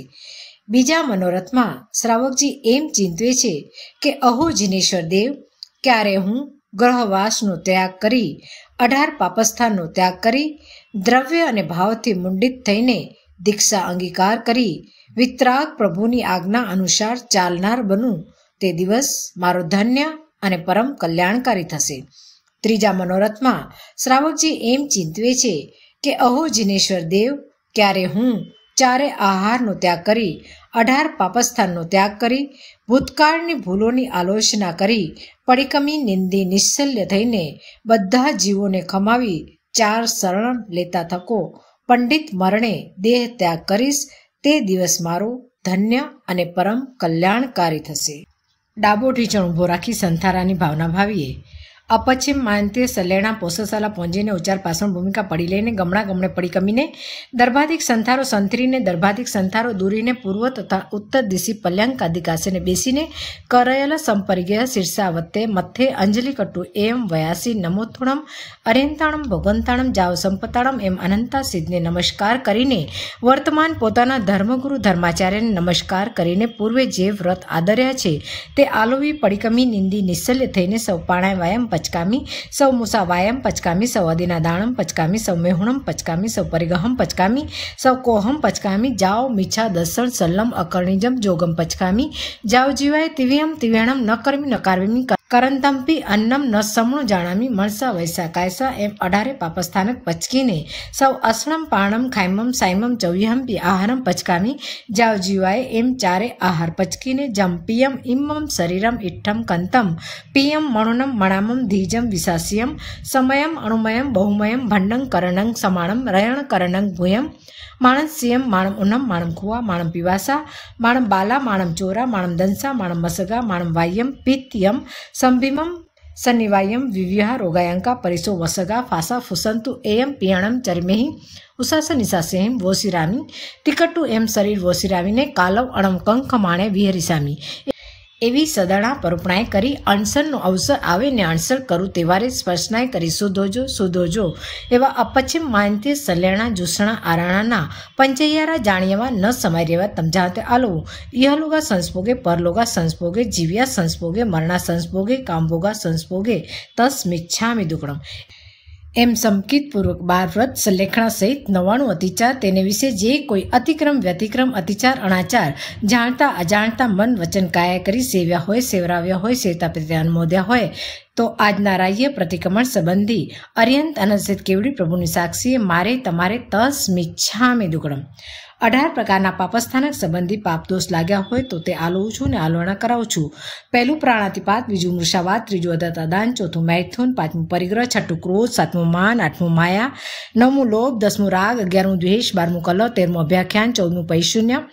S1: બીજા મનોરથમાં શ્રાવકજી એમ ચિંતવે છે કે અહો જિનેશ્વર દેવ ક્યારે હું ગ્રહવાસનો ત્યાગ કરી અઢાર પાપસ્થાનનો ત્યાગ કરી દ્રવ્ય અને ભાવથી મુંડિત થઈને દીક્ષા અંગીકાર કરી વિતરાગ પ્રભુની આજ્ઞા અનુસાર ચાલનાર બનું તે દિવસ મારો ધન્ય અને પરમ કલ્યાણકારી થશે ત્રીજા મનોરથમાં શ્રાવકજી એમ ચિંતવે છે કે અહો જિનેશ્વર દેવ ક્યારે હું ચારે આહારનો ત્યાગ કરી અઢાર પાપસ્થાનનો ત્યાગ કરી ભૂતકાળની ભૂલોની આલોચના કરી પડીકમી નિંદી નિશ્ચલ્ય થઈને બધા જીવોને ખમાવી ચાર શરણ લેતા થકો પંડિત મરણે દેહ ત્યાગ કરીશ તે દિવસ મારો ધન્ય અને પરમ કલ્યાણકારી થશે ડાબોટી ચણ ઊભો રાખી સંથારાની ભાવના ભાવીએ અપશ્ચિમ માનતે સલેણા પોસસાલા પહોંચીને ઉચ્ચાર પાસણ ભૂમિકા પડી લઈને ગમણા ગમણે પડી કમીને દર્ભાધિક સંથારો સંતરીને દર્ભાધિક સંથારો દૂરીને પૂર્વ તથા ઉત્તર દિશી પલ્યાંક અધિકાસીને બેસીને કરયેલા સંપર્ગીય શીર્ષાવત્તે મથે અંજલિ એમ વયાસી નમોથુણમ અરિંતાણમ ભગવંતાણમ જાવ સંપતાણમ એમ અનંતા સિદ્ધને નમસ્કાર કરીને વર્તમાન પોતાના ધર્મગુરુ ધર્માચાર્યને નમસ્કાર કરીને પૂર્વે જે વ્રત આદર્યા છે તે આલોવી પડીકમી નિંદી નિસ્સલ્ય થઈને સૌ પાણાય વાયમ पचकामी सौ मुसावायम पचकामी सौ अदिनादाणम पचकामी सौ मेहुणम पचकामी सौ परिगहम पचकामी सौ कोहम पचकामी जाओ मिछा दसण सल्लम अकर्णिजम जोगम पचकामी जाओ जीवाय तिवियम तिवेणम न कर्मी न કરંતમ્પી અન્નમ ન સમણું જાણામી મળસા વૈસા કાયસા એમ અઢારે પાપસ્થાનક પચકીને સૌ અસણમ પાણમ ખાયમમ સાયમમ ચૌહ્યમ્પી આહારમ પચકામી જાવ જીવાય એમ ચારે આહાર પચકીને જમ પિયમ ઇમમ શરીરમ ઇઠ્ઠમ કંતમ પિયમ મણુનમ મણામમ ધીજમ વિશાસ્યમ સમયમ અણુમયમ બહુમયમ ભંડંગ કરણંગ સમાણમ રયણ કરણંગ ભૂયમ માણમ સીએમ માણમ ઉનમ માણમ ખુવા માણમ પીવાસા માણમ બાલા માણમ ચોરા માણમ દંસા માણમ મસગા માણમ વાયમ પિત્યમ સંભીમમ સન્નિવાયમ વિવ્યહ રોગાયંકા પરિસો વસગા ફાસા ફુસંતુ એયમ પિયણમ ચર્મેહિ ઉષાસ નિશાસેહિમ વોસિરામી તિકટુ એમ શરીર વોસિરાવીને કાલવ અણમ કંખ માણે વિહરિસામી એવી સદાણા પરોપણાએ કરી અણસરનો અવસર આવે ને અણસર કરું તેવારે સ્પર્શનાએ કરી સુધોજો સુધોજો એવા અપચ્છિમ માનથી સલેણા જુસણા આરાણાના પંચૈયારા જાણ્યામાં ન સમાઈ રહેવા તમજાતે આલવું ઇહલોગા સંસ્ભોગે પરલોગા સંસ્ભોગે જીવ્યા સંસ્ભોગે મરણા સંસ્ભોગે કામભોગા સંસ્ભોગે તસ મિચ્છામી દુકડમ એમ સંકિતપૂર્વક બાર વ્રત સંલેખણા સહિત નવાણું અતિચાર તેને વિશે જે કોઈ અતિક્રમ વ્યતિક્રમ અતિચાર અણાચાર જાણતા અજાણતા મન વચન કાયા કરી સેવ્યા હોય સેવરાવ્યા હોય સેવતા પ્રત્યાન મોદ્યા હોય તો આજના રાહ્ય પ્રતિક્રમણ સંબંધી અર્યંત અનંત કેવડી પ્રભુની સાક્ષીએ મારે તમારે તસ મિચ્છામે દુકડમ અઢાર પ્રકારના પાપસ્થાનક સંબંધી પાપદોષ લાગ્યા હોય તો તે આલોવું છું અને આલોણા કરાવું છું પહેલું પ્રાણાતિપાત બીજું મૃષાવાદ ત્રીજું અદતાદાન ચોથું મૈથુન પાંચમું પરિગ્રહ છઠ્ઠું ક્રોધ સાતમું માન આઠમું માયા નવમું લોભ દસમું રાગ અગિયારમું દ્વેષ બારમું કલહ તેરમું અભ્યાખ્યાન ચૌદમું પૈશૂન્ય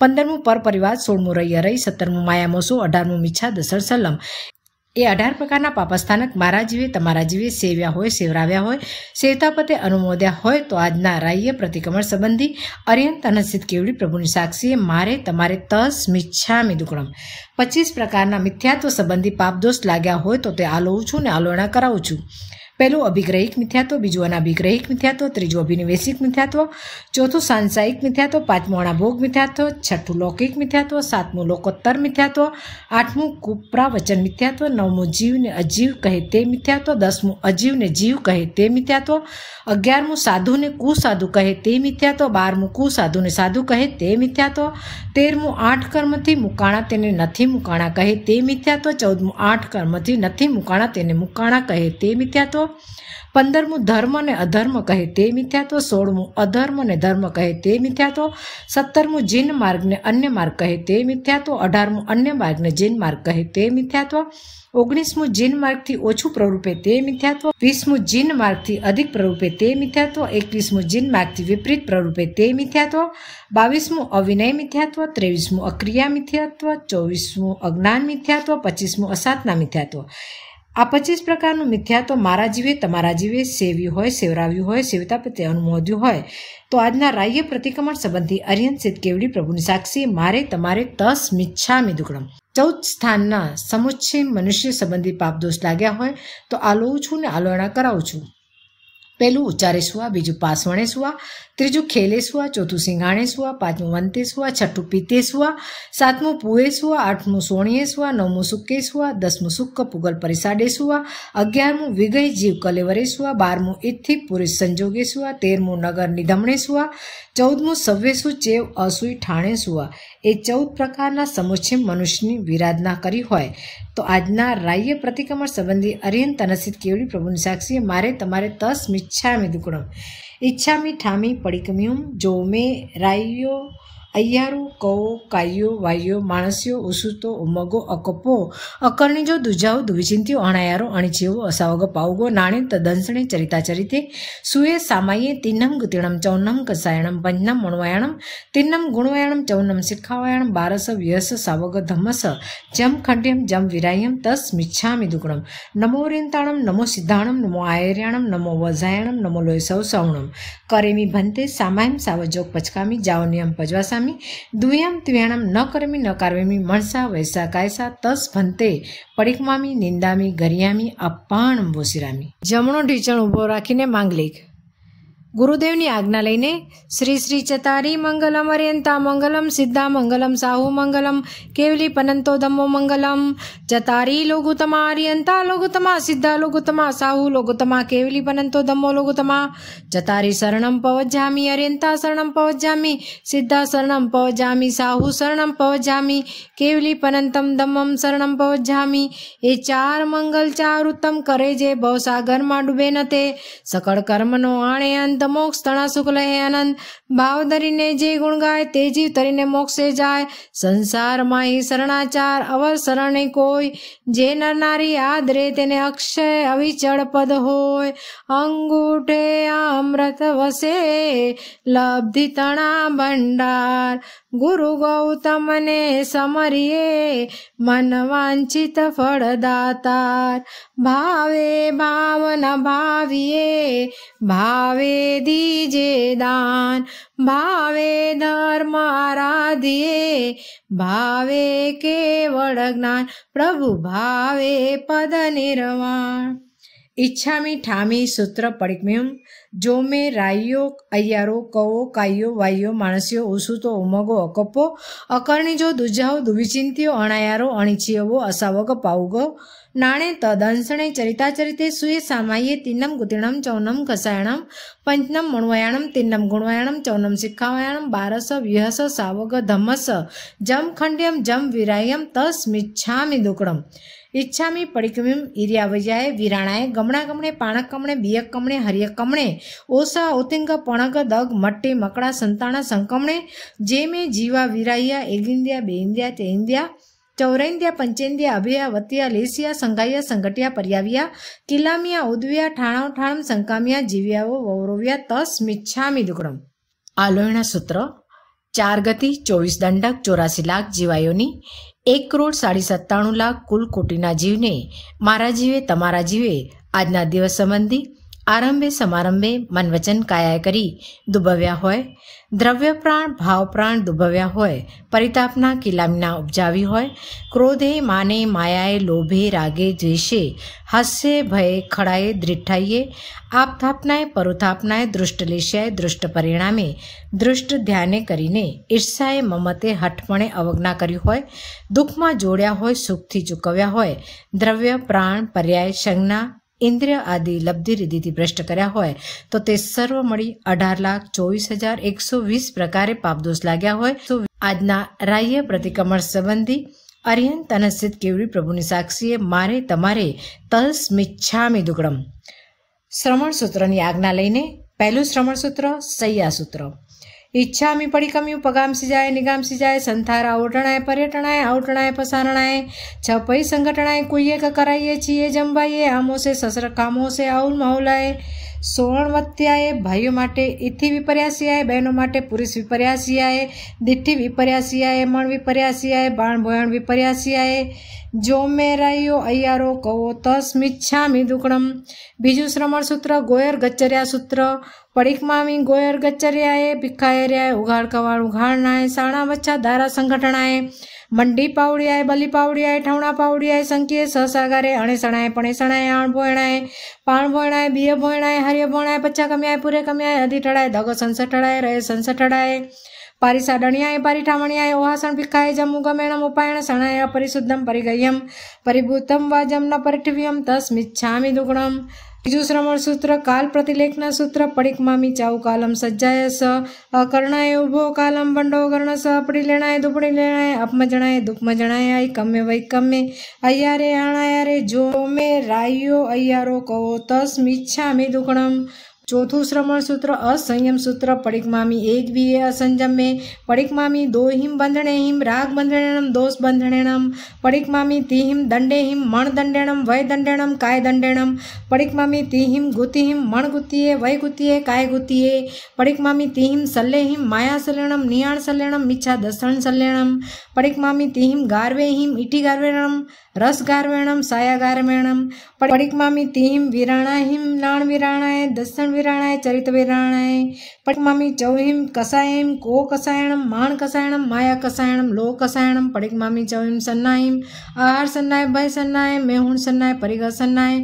S1: પંદરમું પરપરિવાર પરિવાર સોળમું રૈયા રહી સત્તરમું માયામોસો અઢારમું મીછા દસર સલમ એ અઢાર પ્રકારના પાપસ્થાનક મારા જીવે તમારા જીવે સેવ્યા હોય સેવરાવ્યા હોય સેવતા પતે અનુમોદ્યા હોય તો આજના રાઈએ પ્રતિક્રમણ સંબંધી અર્યંત અને કેવડી પ્રભુની સાક્ષીએ મારે તમારે તસ મિચ્છામી દુકડમ પચીસ પ્રકારના મિથ્યાત્વ સંબંધી પાપદોષ લાગ્યા હોય તો તે આલોવું છું ને આલોણા કરાવું છું પહેલું અભિગ્રહિક મિથ્યાત્વ બીજું અનાભિગ્રહિક મિથ્યાત્વ ત્રીજું અભિનિવેશિક મિથ્યાત્વ ચોથું સાંસાયિક મિથ્યાત્વ પાંચમું અણાભોગ મિથ્યાત્વ છઠ્ઠું લૌકિક મિથ્યાત્વ સાતમું લોકોત્તર મિથ્યાત્વ આઠમું કુપ્રા વચન મિથ્યાત્વ નવમું જીવને અજીવ કહે તે મિથ્યાત્વ દસમું અજીવને જીવ કહે તે મિથ્યાત્વ અગિયારમું સાધુને કુસાધુ કહે તે મિથ્યાત્વ બારમું કુસાધુને સાધુ કહે તે મિથ્યાત્વ તેરમું આઠ કર્મથી મુકાણા તેને નથી મુકાણા કહે તે મિથ્યાત્વ ચૌદમું આઠ કર્મથી નથી મુકાણા તેને મુકાણા કહે તે મિથ્યાત્વ પંદરમું ધર્મ ને અધર્મ કહે તે મિથ્યાત્વ સોળમું અધર્મ ને ધર્મ કહે તે મિથ્યાત્વ સત્તરમું જીન માર્ગ ને અન્ય માર્ગ કહે તે મિથ્યાત્વ અઢારમું અન્ય માર્ગને જીન માર્ગ કહે તે મિથ્યાત્વ ઓગણીસમું જીન માર્ગથી ઓછું પ્રરૂપે તે મિથ્યાત્વ વીસમું જીન માર્ગથી અધિક પ્રરૂપે તે મિથ્યાત્વ એકવીસમું જીન માર્ગથી વિપરીત પ્રરૂપે તે મિથ્યાત્વ બાવીસમું અવિનય મિથ્યાત્વ ત્રેવીસમું અક્રિયા મિથ્યાત્વ ચોવીસમું અજ્ઞાન મિથ્યાત્વ પચીસમું અસાધના મિથ્યાત્વ આ પચીસ પ્રકારનું મિથ્યા તો મારા જીવે તમારા જીવે સેવ્યું હોય સેવરાવ્યું હોય સેવતા પ્રત્યે અનુમોદ્યું હોય તો આજના રાહ્ય પ્રતિક્રમણ સંબંધી અરિયન સિદ્ધ કેવડી પ્રભુની સાક્ષી મારે તમારે તસ મિચ્છામી દુકડમ ચૌદ સ્થાનના સમુચ્છય મનુષ્ય સંબંધી પાપદોષ લાગ્યા હોય તો આ લઉં છું ને આલોણા કરાવું છું પહેલું ઉચ્ચારે સુવા બીજું પાસવણે સુવા ત્રીજું ખેલે સુવા ચોથું સિંગાણે સુવા પાંચમું વંતે સુવા છઠ્ઠું પીતે સુવા સાતમું પુએ સુવા આઠમું સોણીએ સુવા નવમું સુકે સુવા દસમું સુક્ક પુગલ પરિસાડે સુવા અગિયારમું વિગય જીવ કલેવરે સુવા બારમું ઇથિ પુરુષ સંજોગે સુવા તેરમું નગર નિધમણે સુવા ચૌદમું સવ્વેસુ ચેવ અસુઈ ઠાણે સુવા એ ચૌદ પ્રકારના સમુચ્છય મનુષ્યની વિરાધના કરી હોય તો આજના રાય્ય પ્રતિક્રમણ સંબંધી અરિયન તનસિત કેવડી પ્રભુની સાક્ષીએ મારે તમારે તસ મિચ્છામી દુકડમ ઈચ્છામી ઠામી પડિકમ્યુમ જો મેં રાયો अयारू कओ काइयो वाइयो माणसियो उसूतो उमगो अकपो ಅಕಲ್ನಿಜೋ ದುಜಾವು ದುವಿಚಿಂತಿಯು ಅಣಯಾರು ಅಣಿಚಿಯು ಅಸಾವಗ ಪಾವುಗೋ ನಾಣ್ಯಂತ ದಂಸಣೆ ಚರಿತಾಚರಿತೆ ಸುಯೆ ಸಾಮಾಯೆ ತಿನ್ನಂ ಗುತಿಣಂ ಚೌನ್ನಂ ಕಸಾಯಣಂ ಪಂಚನಂ ಮಣವಾಯಣಂ ತಿನ್ನಂ ಗುಣವಾಯಣಂ ಚೌನ್ನಂ ಸಿಖಾವಾಯಣಂ ಬಾರಸ ವ್ಯಸ ಸಾವಗ ಧಮ್ಮಸ ಜಂ ಖಂಡ್ಯಂ ಜಂ ವಿರಾಯಂ ತಸ್ ಮಿಚ್ಛಾಮಿ ದುಗುಣಂ ನಮೋ ರಿಂತಾಣಂ ನಮೋ ಸಿದ್ಧಾಣಂ ನಮೋ ಆಯರ್ಯಾಣಂ ನಮೋ ವಜಾಯಣಂ ನಮೋ ಲೋಯಸೌ ಸೌಣಂ ಕರೆಮಿ ಭಂತೆ ಸಾಮಾಯಂ ಸಾವಜೋಗ ಪಚಕಾಮಿ ಜಾವನಿಯಂ ಪಜವಾಸಾಮಿ પશ્યામી દુયમ ત્વેણમ ન કરમી ન કાર્યમી મણસા વૈસા કાયસા તસ ભંતે પડિકમામી નિંદામી ગરિયામી અપાણ વોસિરામી જમણો ઢીચણ ઉભો રાખીને માંગલિક ગુરુદેવની આજ્ઞા લઈને શ્રી શ્રી ચતારી મંગલમ અરેન્તા મંગલમ સિદ્ધા મંગલમ સાહુ મંગલમ કેવલી પનંતોદમો મંગલમ ચતારી લોગુતમા અરિયંતા લોગુતમા સિદ્ધા લોગુતમા સાહુ લોગુતમા કેવલી પનંતોદમો લોગુતમા ચતારી શરણમ પવજામી અરેન્તા શરણમ પવજામી સિદ્ધા શરણમ પવજામી સાહુ શરણમ પવજામી કેવલી પનંતમ દમમ શરણમ પવજામી એ ચાર મંગલ ચાર ઉત્તમ કરે જે ભવસાગરમાં ડૂબે ન તે સકળ કર્મનો આણે અંત શુદ્ધ મોક્ષ તણા શુક્લ હે આનંદ ભાવ ધરીને જે ગુણ ગાય તે જીવ તરીને મોક્ષે જાય સંસારમાં હિ શરણાચાર અવર શરણે કોઈ જે નર નારી આદરે તેને અક્ષય અવિચળ પદ હોય અંગૂઠે અમૃત વસે લબ્ધિ તણા ભંડાર ગુરુ ગૌતમને તમને સમરીએ મન વાંછિત ફળદાતાર ભાવે ભાવન ભાવીએ ભાવે દીજે દાન ભાવે ધર્મ આરાધીએ ભાવે કેવળ જ્ઞાન પ્રભુ ભાવે પદ નિર્વાણ ઇચ્છામી ઠામી સૂત્ર પડિકમ્યું જોમે રાયો અય્યારો કવો કાયો વાયો માણસ્યો ઉસુતો ઉમગો અકપ્પો અકર્ણિજો દુજાઓ દુવિચિંત્યો અણાયારો અણિચિયવો અસાવગ પાઉગો નાણે તદંસણે ચરિતાચરિતે સુએ સામાયે તિન્નમ ગુતિણમ ચૌનમ ખસાયણમ પંચનમ મણવાયાણમ તિન્નમ ગુણવાયાણમ ચૌનમ શિખાવાયાણમ બારસ વ્યહસ સાવગ ધમસ જમ ખંડ્યમ જમ વિરાયમ તસ મિચ્છામિ દુકડમ ઈચ્છામી પડિકમિમ ઇરિયા વજાએ વિરાણાએ ગમણા ગમણે પાણક કમણે બિયક કમણે હરિયક કમણે ઓસા ઓતિંગ પણક દગ મટ્ટી મકડા સંતાણા સંકમણે જે મે જીવા વિરાઈયા એગિંદ્યા બેઇંદ્યા તેઇંદ્યા ચૌરૈંદ્યા પંચેન્દ્યા અભયા વતિયા લેસિયા સંઘાયા સંગટિયા પર્યાવ્યા કિલામિયા ઉદવ્યા ઠાણો ઠાણમ સંકામિયા જીવ્યાઓ વૌરવ્યા તસ મિચ્છામી દુગડમ આ લોહીણા સૂત્ર ચાર ગતિ ચોવીસ દંડક ચોરાસી લાખ જીવાયોની એક કરોડ સાડી સત્તાણું લાખ કુલ કોટીના જીવને મારા જીવે તમારા જીવે આજના દિવસ સંબંધી આરંભે સમારંભે મનવચન કાયા કરી દુબવ્યા હોય દ્રવ્યપ્રાણ ભાવપ્રાણ દુભવ્યા હોય પરિતાપના કિલામિના ઉપજાવી હોય ક્રોધે માને માયાએ લોભે રાગે જેશે હાસ્ય ભયે ખડાએ દ્રિઠાઈએ આપથાપનાએ પરુથાપનાએ દૃષ્ટલેશ્યાએ દૃષ્ટ પરિણામે દૃષ્ટ ધ્યાને કરીને ઈર્ષાએ મમતે હઠપણે અવજ્ઞા કરી હોય દુઃખમાં જોડ્યા હોય સુખથી ચૂકવ્યા હોય દ્રવ્ય પ્રાણ પર્યાય સંજ્ઞા ઇન્દ્રિય આદિ લબ્ધિ રીતિથી ભ્રષ્ટ કર્યા હોય તો તે સર્વ મળી અઢાર લાખ ચોવીસ હજાર એકસો વીસ પ્રકારે પાપદોષ લાગ્યા હોય તો આજના રાહ્ય પ્રતિક્રમણ સંબંધી અરિયંત અને સિદ્ધ કેવડી પ્રભુની સાક્ષીએ મારે તમારે તલસ્મિચ્છામી દુકડમ શ્રમણ સૂત્રની આજ્ઞા લઈને પહેલું શ્રવણ સૂત્ર સૈયા સૂત્ર इच्छा मी पड़ी पगाम सी जाए निगाम सी जाए संथारा ओटणाय पर्यटनाय औटणाय पसारणाय छपई संगठणाय कुये कराइए छीए जम्बाइए आमो से ससर कामो से आउल माहौलाय सोवणवत्याए भाईओ माटे इथी विपर्यासियाए बहनों माटे पुरुष विपर्यासियाए दिठ्ठी विपर्यासियाए मण विपर्यासियाए बाण भोयण विपर्यासियाए जो मेरायो अयारो कवो तस मिच्छा मी दुकड़म बीजू श्रमण सूत्र गोयर गच्चरिया सूत्र परिकमा मामी गोयर गच्चरियाए भिखायरियाए उघाड़ कवाड़ उघाड़नाए साणा बच्चा धारा संगठनाए मंडी पावड़ियाए बली पावड़ियाए ठवणा है संकीय सहसागारे अणेसणाए पणेसणाए आणभोणाए पाणभोणाए बिय भोणाए हरिय है पच्चा कम्याए पूरे कम्याए अधिटड़ाए धग संसठड़ाए रहे संसठड़ाए पारिसाडण्याय परिठामण्याय ओहासण भिखाय जमुगमेण उपायण शणाय परिशुद्धम परिगह्यम परिभूतम व जमन परिठव्यम तस्मिच्छामि दुगुणम બીજું શ્રવણ સૂત્ર કાલ પ્રતિલેખના સૂત્ર પડિકમામી ચાઉ કાલમ સજ્જાય સ અકર્ણાય ઉભો કાલમ ભંડો ગર્ણ સ અપડી લેણાય દુપડી લેણાય અપમજણાય દુઃખમજણાય આય કમ્ય વૈકમ્ય અય્યારે આણાયારે જો મે રાયો અય્યારો કહો તસ્મિચ્છામિ દુકણમ चौथो श्रवण सूत्र असंयम सूत्र परिकमामी एक भी है असंयम में परिकमामी दो हिम बंधने हिम राग बंधणेणम दोष बंधणेणम परिकमामी ती हिम दंडे हिम मण दंडेणम वय दंडेणम काय दंडेणम परिकमामी ती हिम गुति हिम मण गुतिये वय गुतिये काय गुतिये परिकमामी ती हिम सल्ले हिम माया सलेणम नियाण सलेणम मिच्छा दसण सलेणम परिकमामी ती हिम हिम इटि गारवेणम रस गारवेणम साया गारवेणम मामी तीम वीराणाहिम नाण वीराणाय दसन वीराणाय चरित वीराणाय पड़िकमामी चौहिम कसायम को कसायणम माण कसायणम माया कसायणम लो कसायणम मामी चौहिम सन्नाहिम आहार सन्नाय भय सन्नाय मेहुण सन्नाय परिग सन्नाय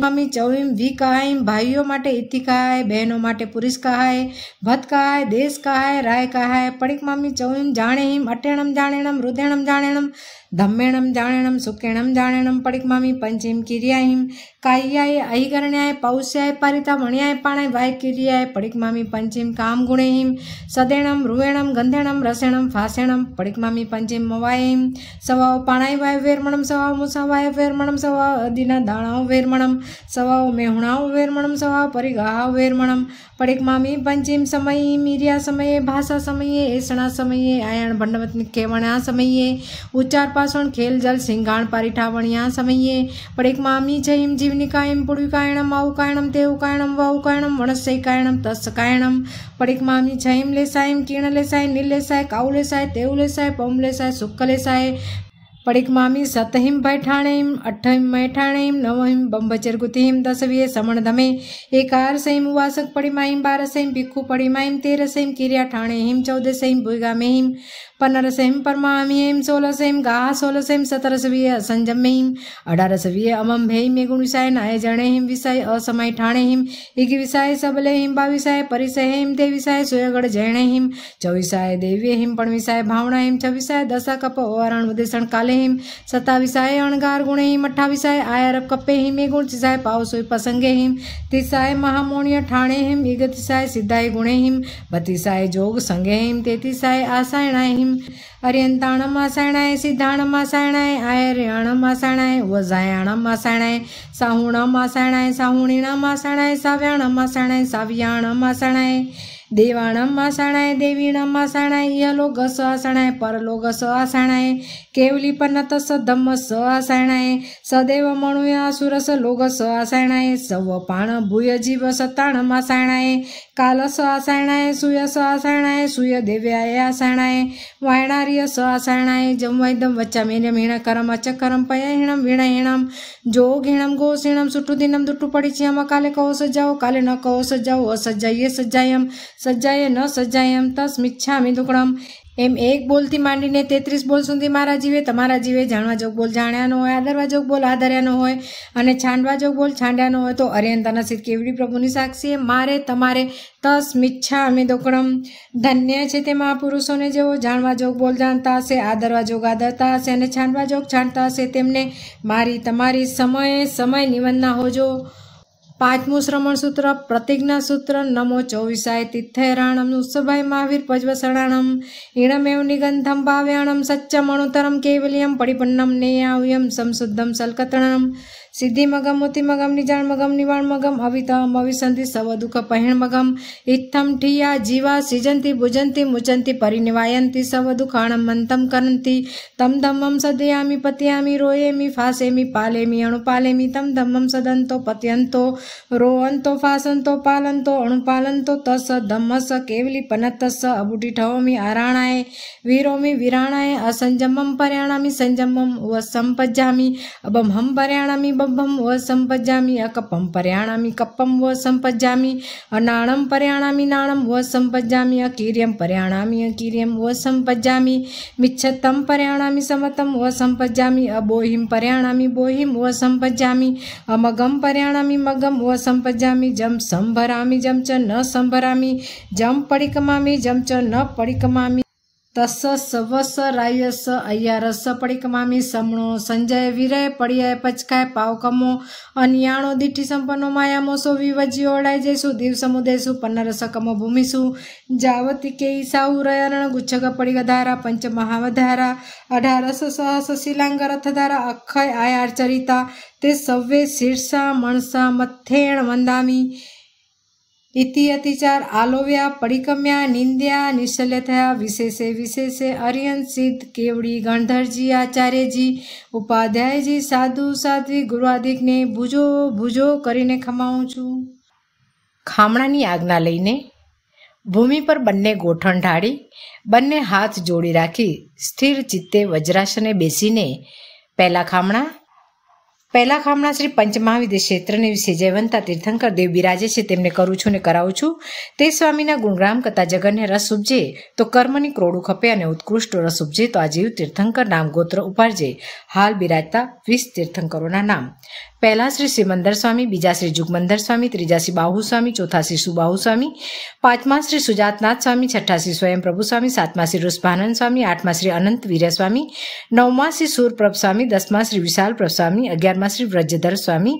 S1: मामी चौहिम वी कहायम भाइयों माटे इति कहाय बहनों माटे पुरुष कहाय भत कहाय देश कहाय राय कहाय मामी चौहिम जाणेहिम अट्यणम जाणेणम रुदेणम जाणेणम ધમ્મેણમ જાણેણમ સુકેણમ જાણેણમ પડિકમામી પંચીમ કિર્યાહીમ કાય્યાય અહિકરણ્યાય પૌષ્યાય પારિતા વણ્યાય પાણાય વાય કિર્યાય પડિકમામી પંચીમ કામ ગુણેહીમ સદેણમ રૂવેણમ ગંધેણમ રસેણમ ફાસેણમ પડિકમામી પંચીમ મવાયહીમ સવાઓ પાણાય વાય વેરમણમ સવાઓ મુસાવાય વેરમણમ સવાઓ અદિના દાણાઓ વેરમણમ સવાઓ મેહુણાઓ વેરમણમ સવાઓ પરિગાહા વેરમણમ પડીકમાં મીપંચીમ સમયે મીર્યા સમયે ભાષા સમયે એસણા સમયે આયણ ભંડવત કેવણા સમયે ઉચ્ચાર પાસણ ખેલ જલ સિંગાણ પારીઠાવણ્યા સમયે પડીકમાં મી જયમ જીવનિકાયમ પુડિકાયણમ આઉકાયણમ તેઉકાયણમ વાઉકાયણમ વણસૈકાયણમ તસ્કાયણમ પડીકમાં મી જયમ લેસાયમ કિણ લેસાય નીલ લેસાય કાઉ લેસાય તેવું લેસાય પમ લેસાય સુક્ક લેસાય पड़िकमामी सत हिम बैठाणे हिम अठ हिम मैठाणे हिम नव हिम बम्बचर गुति हिम समण धमे एकार से उवासक पड़िमा हिम बारस हिम भिक्खु पड़िमा हिम तेरस हिम किरिया ठाणे हिम चौदस हिम भुगा में पनरसेम परमामीम सोलसेम गाह सोलसेम सतरसवीय असंजमेम अठारसवीय अमम भेम एगुणिसाय नाय जणे हिम विसाय असमय ठाणे हिम इकविसाय सबले हिम बाविसाय परिसय हिम तेविसाय सोयगढ़ जैणे हिम चौविसाय देवीय हिम पणविसाय भावना हिम छविसाय दशा कप ओरण उदेशण काले हिम सताविसाय अणगार गुणे हिम अठाविसाय आयरब कपे हिम एगुण तिसाय पाव सोय पसंगे हिम तिसाय महामोणिय ठाणे हिम इगतिसाय सिद्धाय गुणे हिम बतिसाय जोग संगे हिम तेतिसाय आसायणाय हिम અર્યંતાણમાસાણાય સિદ્ધાણમાસાણાય આયર્યાણમાસાણાય વઝાયાણમાસાણાય સાહુણમાસાણાય સાહુણીણમાસાણાય સાવ્યાણમાસાણાય સાવ્યાણમાસાણાય देवाणाम आसनाय देवीणाम आसनाय इहलोकस आसनाय परलोकस आसनाय केवलीपन्नतस धम्मस आसनाय सदैव मणुया असुरस लोकस आसनाय सव पाण भूय जीव सताणम आसनाय कालस आसनाय सुयस आसनाय सुय देव्याय आसनाय वायणार्यस आसनाय जमवैदम वच्चा मेन हिण करम अच करम पय हिणम वीण हिणम जोग हिणम घोष हिणम सुटु दिनम दुटु पड़ी चियम काले कहो सजाओ काले न कहो सजाओ असजाइये सजायम સજ્જાએ ન સજ્જાયમ તસ્મિચ્છામિ દુકડમ એમ એક બોલથી માંડીને તેત્રીસ બોલ સુધી મારા જીવે તમારા જીવે જાણવા જોગ બોલ જાણ્યાનો હોય આદરવા જોગ બોલ આદર્યાનો હોય અને છાંડવા જોગ બોલ છાંડ્યાનો હોય તો અર્યંત સિદ્ધ કેવડી પ્રભુની સાક્ષીએ મારે તમારે તસ મિચ્છા અમે દોકડમ ધન્ય છે તે મહાપુરુષોને જેઓ જાણવા જોગ બોલ જાણતા હશે આદરવા જોગ આદરતા હશે અને છાંડવા જોગ છાંડતા હશે તેમને મારી તમારી સમયે સમય નિવંદના હોજો પાંચમું શ્રમણ સૂત્ર પ્રતિજ્ઞા સૂત્ર નમો ચોવીસાય તિથૈરાણમ ઉત્સભાય મહાવીર પજવસણાણમ ઈણમેવ નિગંધમ ભાવ્યાણમ સચ્ચમ અણુતરમ કેવલિયમ પડિપન્નમ નેયાવ્યમ સમશુદ્ધમ સલકતણમ સિદ્ધિ મગમ મોતી મગમ નિજાણ મગમ નિવાણ મગમ અવિતમ અવિસંધિ સવ દુઃખ પહેણ મગમ ઇથમ ઠિયા જીવા સિજંતિ ભુજંતિ મુચંતિ પરિનિવાયંતિ સવ દુઃખાણમ મંતમ કરંતિ તમ ધમ્મમ સદયામી પત્યામી રોયેમી ફાસેમી પાલેમી અણુપાલેમી તમ ધમ્મમ સદંતો પત્યંતો રોઅંતો ફાસંતો પાલંતો અણુપાલંતો તસ ધમ્મસ કેવલી પનતસ અબુટી ઠવમી આરાણાએ વીરોમી વિરાણાએ અસંજમમ પર્યાણામી સંજમમ વસમ પજ્જામી અબમ હમ પર્યાણામી कपम व संपजामी अकपम पर्याणामी कपम व संपजामी अनाणम पर्याणामी नाणम व संपजामी अकीर्यम पर्याणामी अकीर्यम व संपजामी मिच्छतम पर्याणामी समतम व संपजामी अबोहिम पर्याणामी बोहिम व संपजामी अमगम पर्याणामी मगम व संपजामी जम संभरामी जम च न संभरामी जम परिकमामी जम च न परिकमामी ತಸ ಸವಸ ರಾಯಸ ಅಯ್ಯಾರಸ ಪಡಿಕಮಿ ಸಮಣೋ ಸಂಜಯ ವಿರಯ ಪಡಿಯ ಪಚಕಾಯ ಪಾವ ಕಮೋ ಅನಿಯಣೋ ದಿಠಿ ಸಂಪನ್ನೋ ಮಾಯಾ ಮೋಸೋ ವಿವಜ್ಯೋ ಓಡಾಯ್ ಜೈಸು ದೀವ ಸಮುದಯು ಪನ್ನರರಸ ಕಮ ಭೂಮಿಸು ಜಾವತಿ ಕೇ ಸಾಹು ರಯಾರಣ ಗುಚ್ಛಗ ಪಡಿಗಧಾರಾ ಪಂಚಮಹಾವಧಾರಾ ಅಧಾರಸ ಸಹಸ ಶಿಲಾಂಗ ರಥಧಾರಾ ಅಖಯ ಆಯಾರ ಚರಿತಾ ತೇ ಸವೇ ಶಿರಸಾ ಮಣಸಾ ಮಥೇ ವಂದಾಮಿ ઇતિ અતિચાર આલોવ્યા પડિકમ્યા નિંદ્યા નિશ્ચલ્ય થયા વિશેષે વિશેષે અર્યન સિદ્ધ કેવડી ગણધરજી આચાર્યજી ઉપાધ્યાયજી સાધુ સાધ્વી ગુરુઆદિકને ભૂજો ભૂજો કરીને ખમાવું છું ખામણાની આજ્ઞા લઈને ભૂમિ પર બંને ગોઠણ ઢાળી બંને હાથ જોડી રાખી સ્થિર ચિત્તે વજ્રાસને બેસીને પહેલાં ખામણા પહેલા ખામણા શ્રી પંચમહાવિદ્ય ક્ષેત્રને વિશે જયવંતા તીર્થંકર દેવ બિરાજે છે તેમને કરું છું ને કરાવું છું તે સ્વામીના ગુણગ્રામ કરતા જગન્ય રસ ઉપજે તો કર્મની ક્રોડું ખપે અને ઉત્કૃષ્ટ રસ ઉપજે તો આજીવ તીર્થંકર નામ ગોત્ર ઉપાડજે હાલ બિરાજતા વીસ તીર્થંકરોના નામ પહેલા શ્રી શ્રીમંદર સ્વામી બીજા શ્રી જુગમંદર સ્વામી ત્રીજા શ્રી બાહુ સ્વામી ચોથા શ્રી સુબાહુ સ્વામી પાંચમા શ્રી સુજાતનાથ સ્વામી છઠ્ઠા શ્રી સ્વયંપ્રભુ સ્વામી સાતમા શ્રી રુષ્ભાનંદ સ્વામી આઠમા શ્રી અનંત વીર સ્વામી નવમા શ્રી સૂરપ્રભ સ્વામી દસમા શ્રી વિશાલ પ્રભ સ્વામી અગિયારમા શ્રી વ્રજધર સ્વામી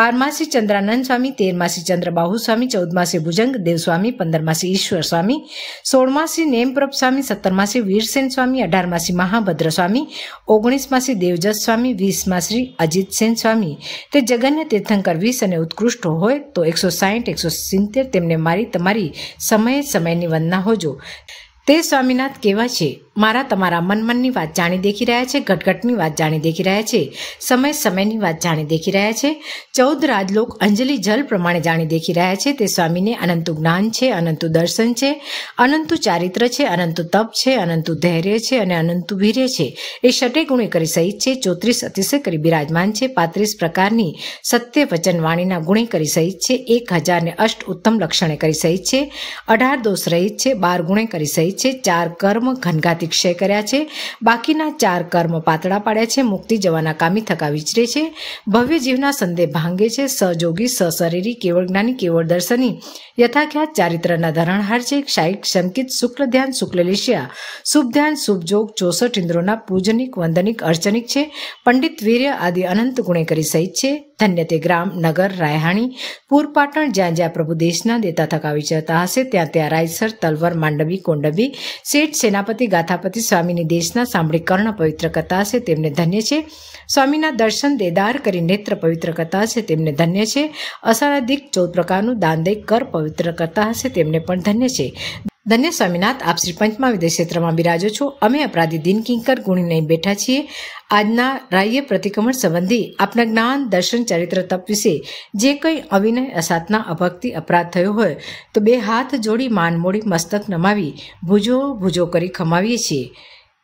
S1: બારમા શ્રી ચંદ્રાનંદ સ્વામી તેરમા શ્રી ચંદ્રબાહુ સ્વામી ચૌદમા શ્રી ભુજંગ દેવ સ્વામી પંદરમા શ્રી ઈશ્વર સ્વામી સોળમા શ્રી નેમપ્રભ સ્વામી સત્તરમા શ્રી વીરસેન સ્વામી અઢારમા શ્રી મહાભદ્ર સ્વામી ઓગણીસમા શ્રી દેવજત સ્વામી વીસમા શ્રી અજીતસેન સ્વામી તે જગન્ય તીર્થંકર વીસ અને ઉત્કૃષ્ટ હોય તો એકસો સાહીઠ એકસો સિત્તેર તેમને મારી તમારી સમયે સમયની વંદના હોજો તે સ્વામીનાથ કેવા છે મારા તમારા મનમનની વાત જાણી દેખી રહ્યા છે ઘટઘટની વાત જાણી દેખી રહ્યા છે સમય સમયની વાત જાણી દેખી રહ્યા છે ચૌદ રાજલોક અંજલિ જલ પ્રમાણે જાણી દેખી રહ્યા છે તે સ્વામીને અનંતુ જ્ઞાન છે અનંતુ દર્શન છે અનંતુ ચારિત્ર છે અનંતુ તપ છે અનંતુ ધૈર્ય છે અને અનંતુ વીર્ય છે એ ષટે ગુણે કરી સહિત છે ચોત્રીસ અતિશય કરી બિરાજમાન છે પાંત્રીસ પ્રકારની સત્ય વચન વાણીના ગુણે કરી સહિત છે એક હજારને અષ્ટ ઉત્તમ લક્ષણે કરી સહિત છે અઢાર દોષ રહિત છે બાર ગુણે કરી સહિત છે ચાર કર્મ ઘનઘાતી ક્ષય કર્યા છે બાકીના ચાર કર્મ પાતળા પાડ્યા છે મુક્તિ જવાના કામી થકા વિચરે છે ભવ્ય જીવના સંદેહ ભાંગે છે સહયોગી સશરીરી કેવળ જ્ઞાની કેવળ દર્શની યથાખ્યાત ચારિત્રના ધરણહાર છે ક્ષાયિક શંકિત શુક્લ ધ્યાન શુક્લ શુભ ધ્યાન શુભજોગ ચોસઠ ઇન્દ્રોના પૂજનિક વંદનિક અર્ચનિક છે પંડિત વીર્ય આદિ અનંત ગુણેકરી સહિત છે ધન્ય તે ગ્રામ નગર રાયહાણી પૂર જ્યાં જ્યાં પ્રભુ દેશના દેતા થકા વિચરતા હશે ત્યાં ત્યાં રાયસર તલવર માંડવી કોંડવી શેઠ સેનાપતિ ગાથાપતિ સ્વામીની દેશના સાંભળી કર્ણ પવિત્ર કરતા હશે તેમને ધન્ય છે સ્વામીના દર્શન દેદાર કરી નેત્ર પવિત્ર કરતા હશે તેમને ધન્ય છે અસારાધિક ચૌદ પ્રકારનું દાનદય કર પવિત્ર કરતા હશે તેમને પણ ધન્ય છે ધન્ય સ્વામીનાથ આપ શ્રી પંચમા વિદેશ ક્ષેત્રમાં બિરાજો છો અમે અપરાધી દિનકિંકર કિંકર ગુણી નહીં બેઠા છીએ આજના રાય્ય પ્રતિક્રમણ સંબંધી આપના જ્ઞાન દર્શન ચરિત્ર તપ વિશે જે કંઈ અવિનય અસાતના અભક્તિ અપરાધ થયો હોય તો બે હાથ જોડી માન મોડી મસ્તક નમાવી ભૂજો ભૂજો કરી ખમાવીએ છીએ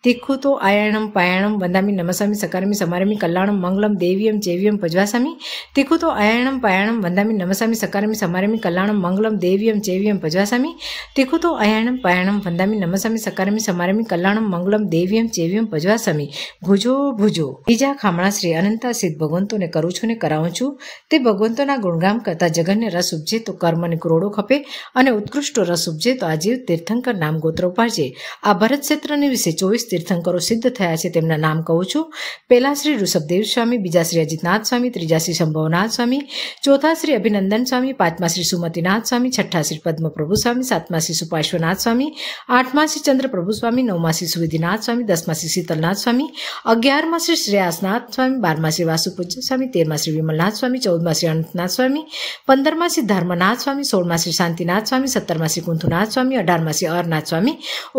S1: తిక్కుతో ఆయాణం పయాణం వందామి నమసామి సకారమి సమారమి కళ్యాణం మంగళం దేవ్యం జేవ్యం భజవాసామి తిక్కుతో ఆయాణం పయాణం వందామి నమసామి సకారమి సమారమి కళ్యాణం మంగళం దేవ్యం జేవ్యం భజవాసామి తిక్కుతో ఆయాణం પાયણમ વંદામી నమసామి સકારમી સમારમી కళ్యాణం મંગલમ દેવીયમ ચેવ્યમ ભજવાસમી ભુજો ભુજો બીજા ખામણા શ્રી અનંતા સિદ્ધ ભગવંતોને કરું છું ને કરાવું છું તે ભગવંતોના ગુણગામ કરતા જગનને રસ ઉપજે તો કર્મને કરોડો ખપે અને ઉત્કૃષ્ટ રસ ઉપજે તો આ તીર્થંકર નામ ગોત્ર ઉપાડજે આ ભરત ક્ષેત્રને વિશે ચોવીસ તીર્થંકરો સિદ્ધ થયા છે તેમના નામ કહું છું પહેલા શ્રી ઋષભદેવ સ્વામી બીજા શ્રી અજીતનાથ સ્વામી ત્રીજા શ્રી સંભવનાથ સ્વામી ચોથા શ્રી અભિનંદન સ્વામી પાંચમા શ્રી સુમતિનાથ સ્વામી છઠ્ઠા શ્રી પદ્મપ્રભુ સ્વામી સાતમા શ્રી સુપાશ્વનાથ સ્વામી આઠમા શ્રી ચંદ્રપ્રભુ સ્વામી નવમા શ્રી સુવિધિનાથ સ્વામી દસમા શ્રી શીતલનાથ સ્વામી અગિયારમા શ્રી શ્રેયાસનાથ સ્વામી બારમા શ્રી વાસુપૂજ્ય સ્વામી તેરમા શ્રી વિમલનાથ સ્વામી ચૌદમા શ્રી અનંતનાથ સ્વામી પંદરમા શ્રી ધર્મનાથ સ્વામી સોળમા શ્રી શાંતિનાથ સ્વામી સત્તરમા શ્રી કુંથુનાથ સ્વામી અઢારમા શ્રી અરનાથ સ્વામી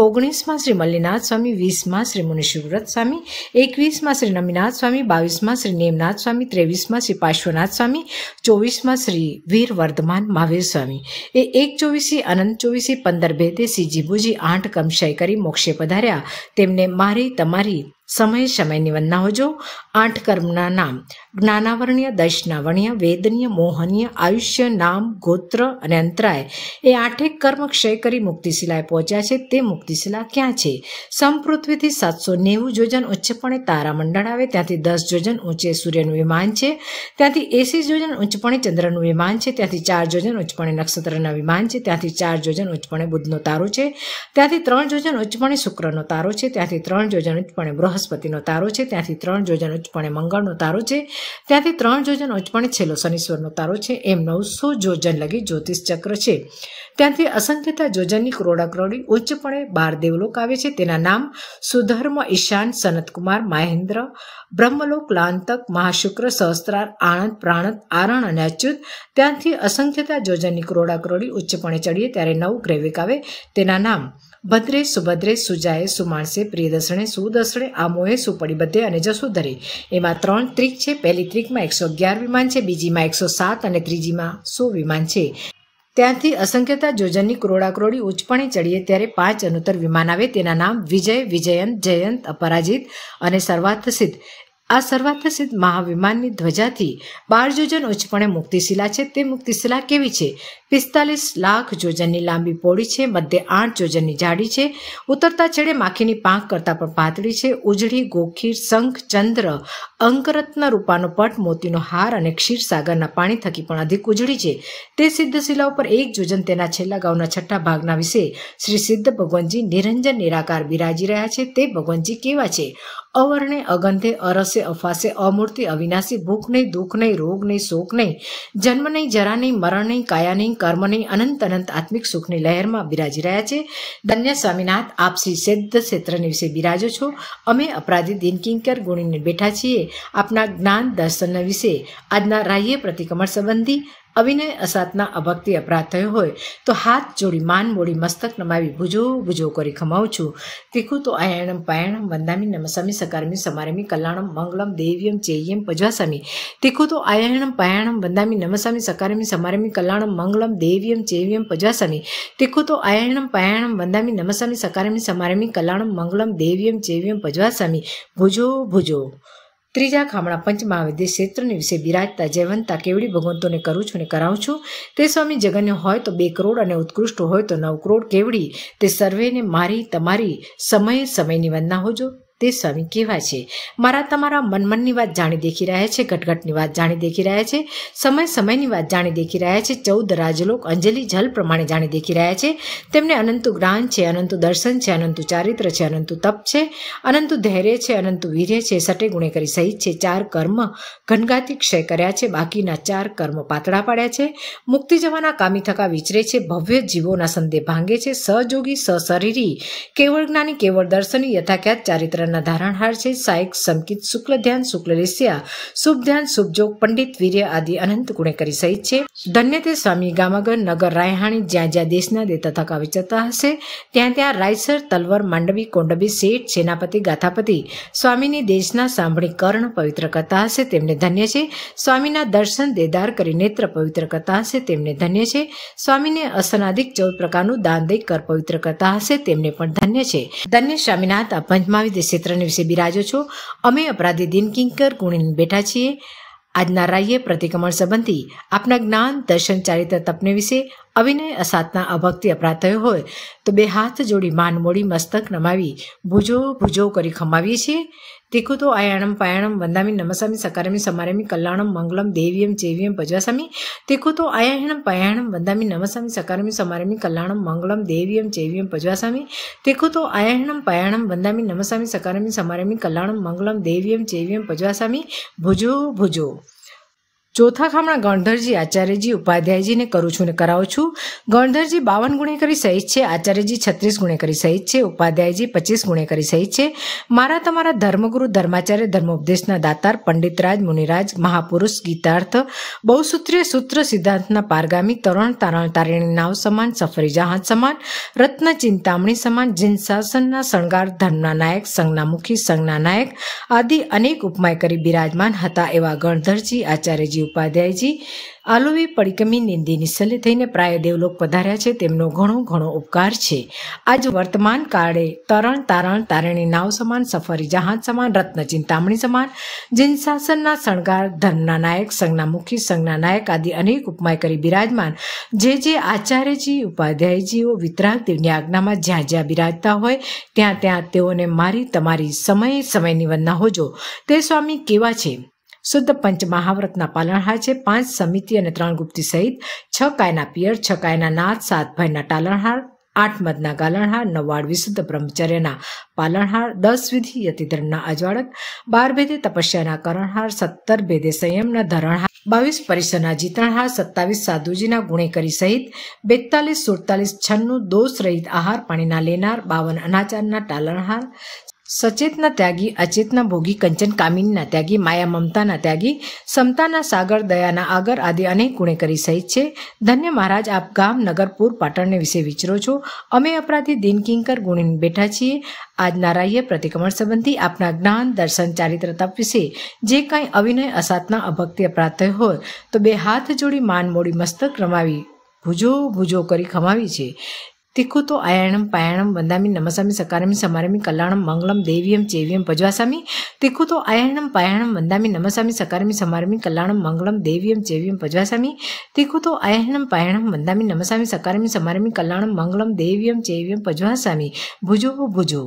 S1: ઓગણીસમાં શ્રી મલ્લીનાથ સ્વામી વીસ વીસમાં શ્રી મુનિ શિવવ્રત સ્વામી એકવીસમાં શ્રી નમીનાથ સ્વામી બાવીસમાં શ્રી નેમનાથ સ્વામી ત્રેવીસમાં શ્રી પાર્શ્વનાથ સ્વામી ચોવીસમાં શ્રી વીર વર્ધમાન મહાવીર સ્વામી એ એક ચોવીસી અનંત ચોવીસી પંદર ભેદે શ્રી જીભુજી આઠ કમશય કરી મોક્ષે પધાર્યા તેમને મારી તમારી સમયે સમયની વંદનાઓજો આઠ કર્મના નામ જ્ઞાનાવર્ણ્ય દૈશનાવર્ણ્ય વેદનીય મોહનીય આયુષ્ય નામ ગોત્ર અને અંતરાય એ આઠેક કર્મ ક્ષય કરી મુક્તિશિલાએ પહોંચ્યા છે તે મુક્તિશિલા ક્યાં છે સમપૃથ્વીથી સાતસો નેવું જોજન ઉચ્ચપણે તારામંડળ આવે ત્યાંથી દસ જોજન ઊંચે સૂર્યનું વિમાન છે ત્યાંથી એસી જોજન ઉચ્ચપણે ચંદ્રનું વિમાન છે ત્યાંથી ચાર જોજન ઉચ્ચપણે નક્ષત્રના વિમાન છે ત્યાંથી ચાર જોજન ઉચ્ચપણે બુદ્ધનો તારો છે ત્યાંથી ત્રણ જોજન ઉચ્ચપણે શુક્રનો તારો છે ત્યાંથી ત્રણ જોજન ઉચ્ચપણે બૃહ બૃહસ્પતિનો તારો છે ત્યાંથી ત્રણ યોજન ઉચ્ચપણે મંગળનો તારો છે ત્યાંથી ત્રણ જોજન ઉચ્ચપણે છેલ્લો શનિશ્વરનો તારો છે એમ નવસો યોજન લગી જ્યોતિષ ચક્ર છે ત્યાંથી અસંખ્યતા યોજનની કરોડા ઉચ્ચપણે બાર દેવલોક આવે છે તેના નામ સુધર્મ ઈશાન સનતકુમાર મહેન્દ્ર બ્રહ્મલોક લાંતક મહાશુક્ર સહસ્ત્રાર આણંદ પ્રાણત આરણ અને અચ્યુત ત્યાંથી અસંખ્યતા યોજનની કરોડા ઉચ્ચપણે ચડીએ ત્યારે નવ ગ્રેવિક આવે તેના નામ ભદ્રે સુભદ્રે સુજાએ સુમાણસે પ્રિયદર્શણે સુદર્શણે આમોએ સુપડી બધે અને જસોધરે એમાં ત્રણ ત્રિક છે પહેલી ત્રિકમાં એકસો અગિયાર વિમાન છે બીજીમાં એકસો સાત અને ત્રીજીમાં સો વિમાન છે ત્યાંથી અસંખ્યતા જોજનની કરોડાકરોડી ઉચપણે ચડીએ ત્યારે પાંચ અનુતર વિમાન આવે તેના નામ વિજય વિજયંત જયંત અપરાજિત અને સર્વાર્થસિદ્ધ આ સર્વાર્થસિદ્ધ મહાવિમાનની ધ્વજાથી બાર જોજન ઉચ્ચપણે મુક્તિશિલા છે તે મુક્તિશિલા કેવી છે પિસ્તાલીસ લાખ જોજનની લાંબી પોળી છે મધ્ય આઠ જોજનની જાડી છે ઉતરતા છેડે માખીની પાંખ કરતાં પણ પાતળી છે ઉજળી ગોખીર શંખ ચંદ્ર અંકરત્ન રૂપાનો પટ મોતીનો હાર અને ક્ષીરસાગરના પાણી થકી પણ અધિક ઉજળી છે તે સિદ્ધ શિલા ઉપર એક જોજન તેના છેલ્લા ગાઉના છઠ્ઠા ભાગના વિશે શ્રી સિદ્ધ ભગવાનજી નિરંજન નિરાકાર બિરાજી રહ્યા છે તે ભગવાનજી કેવા છે અવર્ણે અગંધે અરસે અફાસે અમૂર્તિ અવિનાશી ભૂખ નહીં દુઃખ નહીં રોગ નહીં શોક નહીં જન્મ નહીં જરા નહીં મરણ નહીં કાયા નહીં કર્મની અનંત અનંત આત્મિક સુખની લહેરમાં બિરાજી રહ્યા છે ધન્ય સ્વામીનાથ આપ શ્રી સિદ્ધ ક્ષેત્રને વિશે બિરાજો છો અમે અપરાધી દિનકિંકર ગુણીને બેઠા છીએ આપના જ્ઞાન દર્શન વિશે આજના રાહ્ય પ્રતિક્રમણ સંબંધી અભિનય અસાતના અભક્તિ અપરાધ થયો હોય તો હાથ જોડી માન બોડી મસ્તક નમાવી ભૂજો ભૂજો કરી ખમાવું છું તીખું તો આયણમ પાયણમ વંદામી નમસમી સકારમી સમારમી કલ્યાણમ મંગલમ દેવ્યમ ચેયમ પજવાસામી તીખું તો આયણમ પાયણમ વંદામી નમસમી સકારમી સમારમી કલ્યાણમ મંગલમ દેવ્યમ ચેવ્યમ પજવાસમી તીખું તો આયણમ પાયણમ વંદામી નમસમી સકારમી સમારમી કલ્યાણમ મંગલમ દેવ્યમ ચેવ્યમ પજવાસમી ભૂજો ભૂજો ત્રીજા ખામણા પંચમાં આવે તે ક્ષેત્રને વિશે બિરાજતા જયવંતા કેવડી ભગવંતોને કરું છું ને કરાવું છું તે સ્વામી જગન્ય હોય તો બે કરોડ અને ઉત્કૃષ્ટ હોય તો નવ કરોડ કેવડી તે સર્વેને મારી તમારી સમયે સમયની વંદના હોજો તે સ્વામી કહેવાય છે મારા તમારા મનમનની વાત જાણી દેખી રહ્યા છે ઘટઘટની વાત જાણી દેખી રહ્યા છે સમય સમયની વાત જાણી દેખી રહ્યા છે ચૌદ રાજલોક અંજલિ જલ પ્રમાણે જાણી દેખી રહ્યા છે તેમને અનંતુ જ્ઞાન છે અનંતુ દર્શન છે અનંતુ ચારિત્ર છે અનંતુ તપ છે અનંતુ ધૈર્ય છે અનંતુ વીર્ય છે સટે ગુણે કરી સહિત છે ચાર કર્મ ઘનઘાતી ક્ષય કર્યા છે બાકીના ચાર કર્મ પાતળા પાડ્યા છે મુક્તિ જવાના કામી થકા વિચરે છે ભવ્ય જીવોના સંદેહ ભાંગે છે સહયોગી સશરીરી કેવળ જ્ઞાની કેવળ દર્શની યથાખ્યાત ચારિત્ર નામના ધારણહાર છે સાયક સંકિત શુક્લ ધ્યાન શુક્લ રેસિયા શુભ ધ્યાન શુભજોગ પંડિત વીર્ય આદિ અનંત ગુણેકરી સહિત છે ધન્ય તે સ્વામી ગામાગર નગર રાયહાણી જ્યાં જ્યાં દેશના દેતા તથા વિચરતા હશે ત્યાં ત્યાં રાયસર તલવર માંડવી કોંડબી શેઠ સેનાપતિ ગાથાપતિ સ્વામીની દેશના સાંભળી કર્ણ પવિત્ર કરતા હશે તેમને ધન્ય છે સ્વામીના દર્શન દેદાર કરી નેત્ર પવિત્ર કરતા હશે તેમને ધન્ય છે સ્વામીને અસનાધિક ચૌદ પ્રકારનું દાન દઈ કર પવિત્ર કરતા હશે તેમને પણ ધન્ય છે ધન્ય સ્વામીનાથ આ પંચમા વિદેશી ક્ષેત્રને વિશે બિરાજો છો અમે અપરાધી દિનકિંકર ગુણીને બેઠા છીએ આજના રાયે પ્રતિક્રમણ સંબંધી આપના જ્ઞાન દર્શન ચારિત્ર તપને વિશે અવિનય અસાતના અભક્તિ અપરાધ થયો હોય તો બે હાથ જોડી માન મોડી મસ્તક નમાવી ભૂજો ભૂજો કરી ખમાવીએ છીએ తిక్కుతో అయాణం పయాణం వందామి నమసామి సకారమి సమారమి కళ్యాణం మంగళం దేవ్యం చేవ్యం భజాసామి తిక్కుతో అయాహణం పయాణం వందామి నమసామి సకారమి సమారమి కళ్యాణం మంగళం దేవ్యం చేవ్యం భజాసామి తిక్కుతో అయాహణం పయాణం వందామి నమసామి సకారమి సమారమి కళ్యాణం మంగళం దేవ్యం చేవ్యం భజాసామి భుజో భుజో ચોથા ખામણા ગણધરજી આચાર્યજી ઉપાધ્યાયજીને કરું છું ને કરાવું છું ગણધરજી બાવન ગુણે કરી સહિત છે આચાર્યજી છત્રીસ ગુણે કરી સહિત છે ઉપાધ્યાયજી પચીસ ગુણે કરી સહિત છે મારા તમારા ધર્મગુરુ ધર્માચાર્ય ધર્મોપદેશના દાતાર પંડિતરાજ મુનિરાજ મહાપુરુષ ગીતાર્થ બહુસૂત્રીય સૂત્ર સિદ્ધાંતના પારગામી તરણ તારણ તારીણી નાવ સમાન સફરી જહાજ સમાન રત્ન ચિંતામણી સમાન જિનશાસનના શણગાર ધર્મના નાયક સંઘના મુખી સંઘના નાયક આદિ અનેક ઉપમાય કરી બિરાજમાન હતા એવા ગણધરજી આચાર્યજી ઉપાધ્યાયજી આલોવી પડિકમી નિંદી નિસલે થઈને પ્રાય દેવલોક પધાર્યા છે તેમનો ઘણો ઘણો ઉપકાર છે આજ વર્તમાન કાળે તરણ તારણ તારણી નાવ સમાન સફરી જહાજ સમાન રત્ન ચિંતામણી સમાન જિન શાસનના શણગાર ધર્મના નાયક સંઘના મુખી સંઘના નાયક આદિ અનેક ઉપમાય કરી બિરાજમાન જે જે આચાર્યજી ઉપાધ્યાયજીઓ વિતરાગ દેવની આજ્ઞામાં જ્યાં જ્યાં બિરાજતા હોય ત્યાં ત્યાં તેઓને મારી તમારી સમયે સમયની વંદના હોજો તે સ્વામી કેવા છે શુદ્ધ પંચ મહાવ્રતના પાલણહાર છે પાંચ સમિતિ અને ત્રણ ગુપ્તી સહિત છ કાયના પિયર છ કાયના નાથ સાત ભાઈના ટાલણહાર આઠ મધના ગાલણહાર નવ્વાડ વિશુદ્ધ બ્રહ્મચર્યના પાલણહાર દસ વિધિ યતિધર્મના અજવાળક બાર ભેદે તપસ્યાના કરણહાર સત્તર ભેદે સંયમના ધરણહાર બાવીસ પરિસરના જીતણહાર સત્તાવીસ સાધુજીના ગુણેકરી સહિત બેતાલીસ સુડતાલીસ છન્નું દોષ રહિત આહાર પાણીના લેનાર બાવન અનાચારના ટાલણહાર સચેતના ત્યાગી અચેતના ભોગી કંચન કામિનીના ત્યાગી માયા મમતાના ત્યાગી સમતાના સાગર દયાના આગર આદિ અનેક ગુણે કરી સહિત છે ધન્ય મહારાજ આપ ગામ નગરપુર પાટણને વિશે વિચરો છો અમે અપરાધી દિનકિંકર ગુણીને બેઠા છીએ આજ નારાયે પ્રતિક્રમણ સંબંધી આપના જ્ઞાન દર્શન ચારિત્ર તપ વિશે જે કાંઈ અવિનય અસાતના અભક્તિ અપરાધ થયો હોય તો બે હાથ જોડી માન મોડી મસ્તક રમાવી ભૂજો ભૂજો કરી ખમાવી છે తిక్కుతో అయణం పయణం వందామి నమసామి సకారమి సమారమి కళ్యాణం మంగళం దేవ్యం చేవ్యం భజవాసామి తిక్కుతో అయణం పయణం వందామి నమసామి సకారమి సమారమి కళ్యాణం మంగళం దేవ్యం చేవ్యం భజవాసామి తిక్కుతో అయణం పయణం వందామి నమసామి సకారమి సమారమి కళ్యాణం మంగళం దేవ్యం చేవ్యం భజవాసామి భుజో భుజో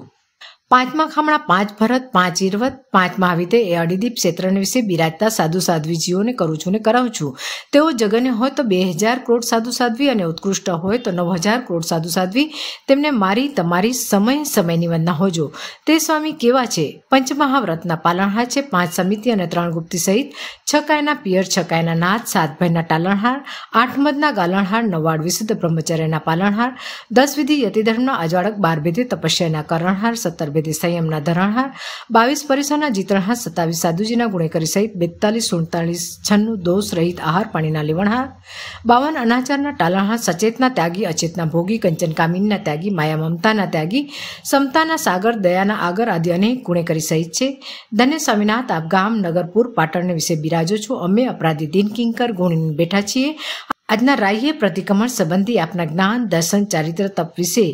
S1: પાંચમા ખમણા પાંચ ભરત પાંચ ઇરવત પાંચમા આવી તે એ અડીદીપ ક્ષેત્રને વિશે બિરાજતા સાધુ સાધ્વીજીઓને કરું છું ને કરાવું છું તેઓ જગન્ય હોય તો બે હજાર કરોડ સાધુ સાધ્વી અને ઉત્કૃષ્ટ હોય તો નવ હજાર કરોડ સાધુ સાધ્વી તેમને મારી તમારી સમય સમયની વંદના હોજો તે સ્વામી કેવા છે પંચમહાવ્રતના પાલનહાર છે પાંચ સમિતિ અને ત્રણ ગુપ્તિ સહિત છ કાયના પિયર છ કાયના નાથ સાતભાઈના ભાઈના ટાલણહાર આઠ મદના ગાલણહાર નવાડ વિશુદ્ધ બ્રહ્મચર્યના પાલનહાર દસ વિધિ યતિધર્મના અજવાળક બાર વિધિ તપસ્યાના કરણહાર સત્તર બે દેસાઈ એમના ધરણહાર બાવીસ પરિસરના જીતણહાર સત્તાવીસ સાધુજીના ગુણેકરી સહિત બેતાલીસ સુડતાલીસ છન્નું દોષ રહિત આહાર પાણીના લેવણહાર બાવન અનાચારના ટાલણહાર સચેતના ત્યાગી અચેતના ભોગી કંચન કામિનના ત્યાગી માયા મમતાના ત્યાગી સમતાના સાગર દયાના આગર આદિ અનેક ગુણેકરી સહિત છે ધન્ય સ્વામીનાથ આપગામ નગરપુર પાટણને વિશે બિરાજો છું અમે અપરાધી દિનકિંકર કિંકર ગુણીને બેઠા છીએ આજના રાહીએ પ્રતિક્રમણ સંબંધી આપના જ્ઞાન દર્શન ચારિત્ર તપ વિશે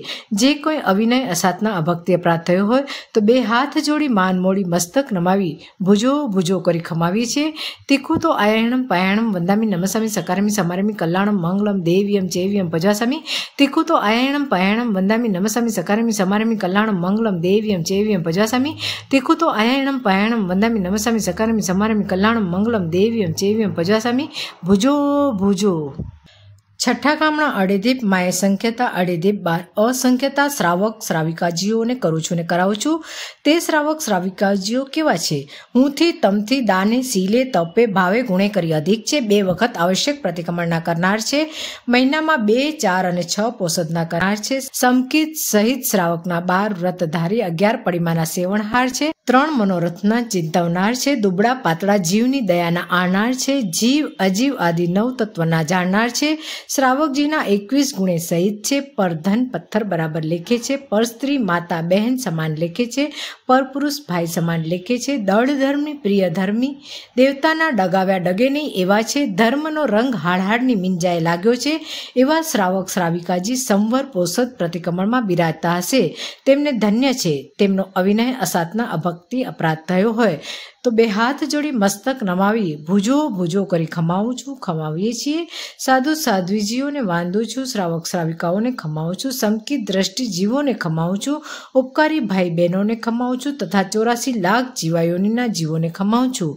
S1: જે કોઈ અવિનય અસાતના અભક્તિ અપરાધ થયો હોય તો બે હાથ જોડી માન મોડી મસ્તક નમાવી ભૂજો ભૂજો કરી ખમાવી છે તીખું તો આયણમ પાયણમ વંદામી નમસામી સકારમી સમારમી કલ્યાણમ મંગલમ દેવ્યમ ચૈવ્યમ ભજાસામી તીખું તો આયણમ પાયણમ વંદામી નમસામી સકારમી સમારમી કલ્યાણમ મંગલમ દેવ્યમ ચૈવ્યમ ભજાસામી તીખું તો આયણમ પાયણમ વંદામી નમસામી સકારમી સમારમી કલ્યાણમ મંગલમ દેવ્યમ ચૈવ્યમ ભજાસામી ભૂજો ભૂજો છઠ્ઠા ગામના અડેદીપ માએ સંખ્યતા અડેદીપ બાર અસંખ્યતા શ્રાવક શ્રાવિકાજીઓને કરું છું ને કરાવું છું તે શ્રાવક શ્રાવિકાજીઓ કેવા છે હુંથી તમથી દાને સીલે તપે ભાવે ગુણે કરી અધિક છે બે વખત આવશ્યક પ્રતિક્રમણના કરનાર છે મહિનામાં બે ચાર અને છ પોષદના કરનાર છે સમકિત સહિત શ્રાવકના બાર વ્રતધારી અગિયાર પડીમાના સેવણહાર છે ત્રણ મનોરથના ચિંતવનાર છે દુબળા પાતળા જીવની દયાના આનાર છે જીવ અજીવ આદિ નવ તત્વના જાણનાર છે શ્રાવકજીના એકવીસ ગુણે સહિત છે પર ધન પથ્થર બરાબર લેખે છે પર સ્ત્રી માતા બહેન સમાન લેખે છે પર પુરુષ ભાઈ સમાન લેખે છે દળ ધર્મની પ્રિય ધર્મી દેવતાના ડગાવ્યા ડગે નહીં એવા છે ધર્મનો રંગ હાડહાડની મિંજાએ લાગ્યો છે એવા શ્રાવક શ્રાવિકાજી સંવર પોષદ પ્રતિક્રમણમાં બિરાજતા હશે તેમને ધન્ય છે તેમનો અવિનય અસાતના અભગ ભક્તિ અપરાધ થયો હોય તો બે હાથ જોડી મસ્તક નમાવી ભૂજો ભૂજો કરી ખમાવું છું ખમાવીએ છીએ સાધુ સાધ્વીજીઓને વાંધું છું શ્રાવક શ્રાવિકાઓને ખમાવું છું સંકિત દ્રષ્ટિ જીવોને ખમાવું છું ઉપકારી ભાઈ બહેનોને ખમાવું છું તથા ચોરાસી લાખ જીવાયોનીના જીવોને ખમાવું છું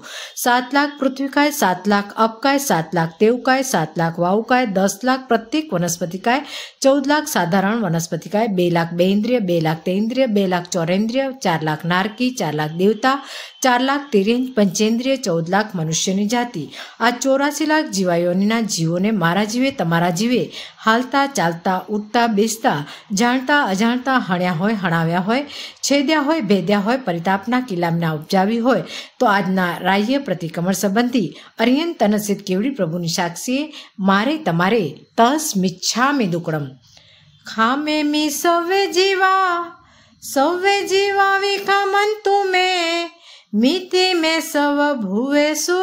S1: સાત લાખ પૃથ્વીકાય સાત લાખ અપકાય સાત લાખ તેવકાય સાત લાખ વાવકાય દસ લાખ પ્રત્યેક વનસ્પતિકાય ચૌદ લાખ સાધારણ વનસ્પતિકાય બે લાખ બેઇન્દ્રિય બે લાખ તેન્દ્રિય બે લાખ ચોરેન્દ્રિય ચાર લાખ નારકી ચાર લાખ દેવતા ચાર લાખ તેરી પંચેન્દ્રિય ચૌદ લાખ મનુષ્યની જાતિ આ ચોરાસી લાખ જીવાયોના જીવોને મારા જીવે તમારા જીવે હાલતા ચાલતા ઉઠતા બેસતા જાણતા અજાણતા હણ્યા હોય હણાવ્યા હોય છેદ્યા હોય ભેદ્યા હોય પરિતાપના કિલામના ઉપજાવી હોય તો આજના રાહ્ય પ્રતિક્રમણ સંબંધી અરિયન તનસિત કેવડી પ્રભુની સાક્ષીએ મારે તમારે તસ મે દુકડમ ખામે મી સવે જીવા સવે જીવા વિખામન મેં મિતિ મેં સવ ભુવેસુ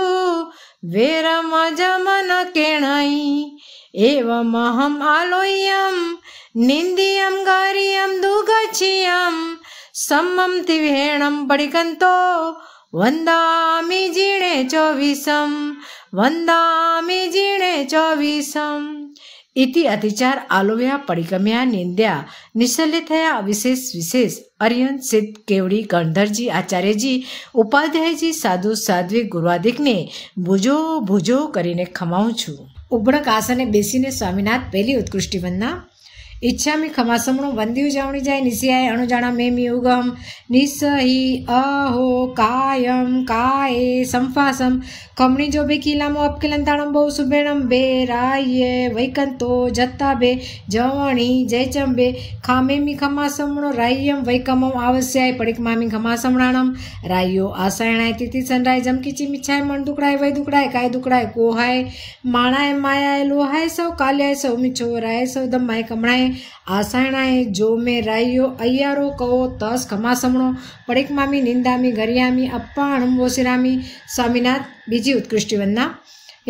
S1: વેરમ જમન કેણઈ એવમહમ આલોયમ નિંદિયમ ગારિયમ દુગચિયમ સમમ તિવેણમ પડિકંતો વંદામી જીણે ચોવીસમ વંદામી જીણે ચોવીસમ ઇતિ અતિચાર આલોવ્યા પડિગમ્યા નિંદ્યા નિશલ્ય થયા અવિશેષ વિશેષ અરિયન સિદ્ધ કેવડી ગણધરજી આચાર્યજી ઉપાધ્યાયજી સાધુ સાધ્વી ગુરુવાદિકને ભૂજો ભૂજો કરીને ખમાવું છું ઉબળક આસને બેસીને સ્વામિનાથ પહેલી ઉત્કૃષ્ટિ વંદના इच्छा मी खमासमणो वंदी उजावणी जाय निस्याय अणुजाणा मे मी उगम निसही अहो कायम काये संफासम कमणी जो बे किलामो अपकिलंताणम बहु सुबेणम बे राये वैकंतो जत्ता बे जवणी जय खामे मी खमासमणो राय्यम वैकमम आवस्याय मामी खमासमणाणम रायो आसायणाय तिथि सनराय जमकीची मिच्छाय मण दुकड़ाय वै दुकड़ाय काय दुकड़ाय कोहाय माणाय मायाय लोहाय सौ काल्याय सौ मिछोराय सौ दम माय कमणाय આસણાએ જો મેં રાયો અય્યારો કહો તસ ખમાસમણો પડીકમામી નિંદામી ગરિયામી અપ્પા વોસિરામી સ્વામીનાથ બીજી ઉત્કૃષ્ટ વંદના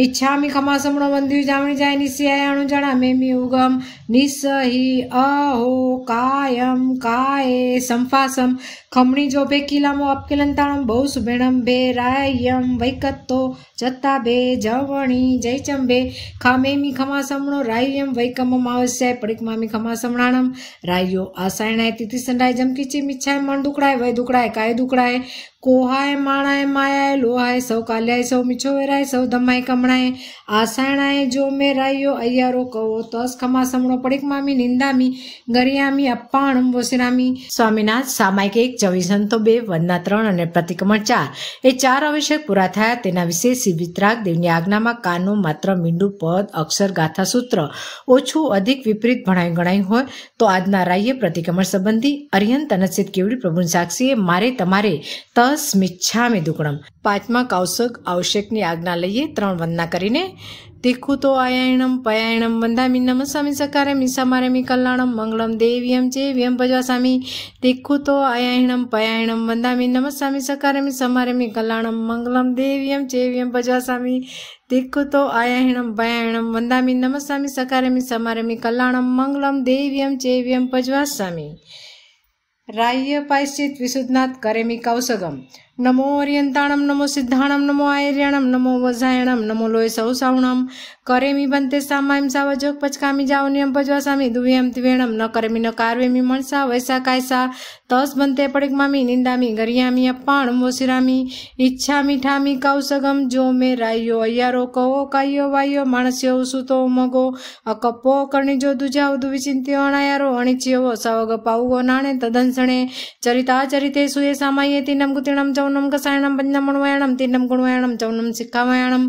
S1: ઈચ્છામી ખમાસમણો વંદ્યું જામણી જાય નિશ્યાયાણું જણા મેમી ઉગમ નિસહી અહો કાયમ કાયે સંફાસમ ખમણી કિલામો અપકિલંતાણમ બહુ શુભેણંબે રાયમ વૈકત્તો જત્તાબે જવણી જયચંબે ખામેમી ખમાસમણો રાયમ વૈકમમ આવસ્યાય પડિકમામી ખમાસમણાણમ રાયો આસાયણાય તિથિ સંડાય જમકીચી મિચ્છાય મણ દુકડાય વય દુકડાય કાય દુકડાય કોહાય માણાય માયાય લોહાય સૌ કાલ્યાય સૌ મીછો વેરાય સૌ ધમાય કમણાય આસાયણાય જો મે રાયો અયારો કહો તસ ખમા સમણો પડિકમામી નિંદામી ગરિયામી અપ્પાણમ વોસિરામી સ્વામીનાથ સામાયિક એક ચોવીસ અંતો બે વનના ત્રણ અને પ્રતિક્રમણ ચાર એ ચાર અવશ્યક પૂરા થયા તેના વિશે શ્રી વિતરાગ દેવની આજ્ઞામાં કાનો માત્ર મીંડું પદ અક્ષર ગાથા સૂત્ર ઓછું અધિક વિપરીત ભણાયું ગણાયું હોય તો આજના રાયે પ્રતિક્રમણ સંબંધી અરિયંત અનસિત કેવડી પ્રભુ સાક્ષીએ મારે તમારે તસ મિચ્છામે દુકડમ પાંચમા કૌશક આવશ્યકની આજ્ઞા લઈએ ત્રણ વંદના કરીને దిక్కుతో అయాయణం పయాయణం వందామి నమస్వామి సకారమి సమరమి కళ్యాణం మంగళం దేవ్యం చేవ్యం భజాసామి దిక్కుతో అయాయణం పయాయణం వందామి నమస్వామి సకారమి సమరమి కళ్యాణం మంగళం దేవ్యం చేవ్యం భజాసామి దిక్కుతో అయాయణం పయాయణం వందామి నమస్వామి సకారమి సమరమి కళ్యాణం మంగళం దేవ్యం చేవ్యం భజవాసామి రాయ్య పాశ్చిత్ విశుద్ధనాథ్ కరేమి కౌసగం નમો ઓર્યંતાણમ નમો સિદ્ધાણમ નમો આયર્યાણમ નમો વઝાયણમ નમો લોય સૌ સૌણમ કરેમી બનતે સામાયમ સાવજોગ પચકામી જાઓ નિયમ ભજવા સામી દુવ્યમ ત્રિવેણમ ન કરેમી ન કારવેમી મણસા વૈસા કાયસા તસ બનતે પડિક મામી નિંદામી ગરિયામી અપ્પાણ મોસિરામી ઈચ્છા મીઠામી કૌસગમ જો મે રાયો અયારો કહો કાયો વાયો માણસ્યો સુતો મગો અકપ્પો કરણીજો દુજાવ દુવિચિંત્ય અણાયારો અણિચ્યો સવગ પાવો નાણે તદંસણે ચરિતા ચરિતે સુએ સામાયે તિનમ ગુતિણમ જૌ સૌનમ કસાયણમ પંચમણવાયણમ તીર્ણમ ગુણવાયણમ ચૌનમ શિખાવાયણમ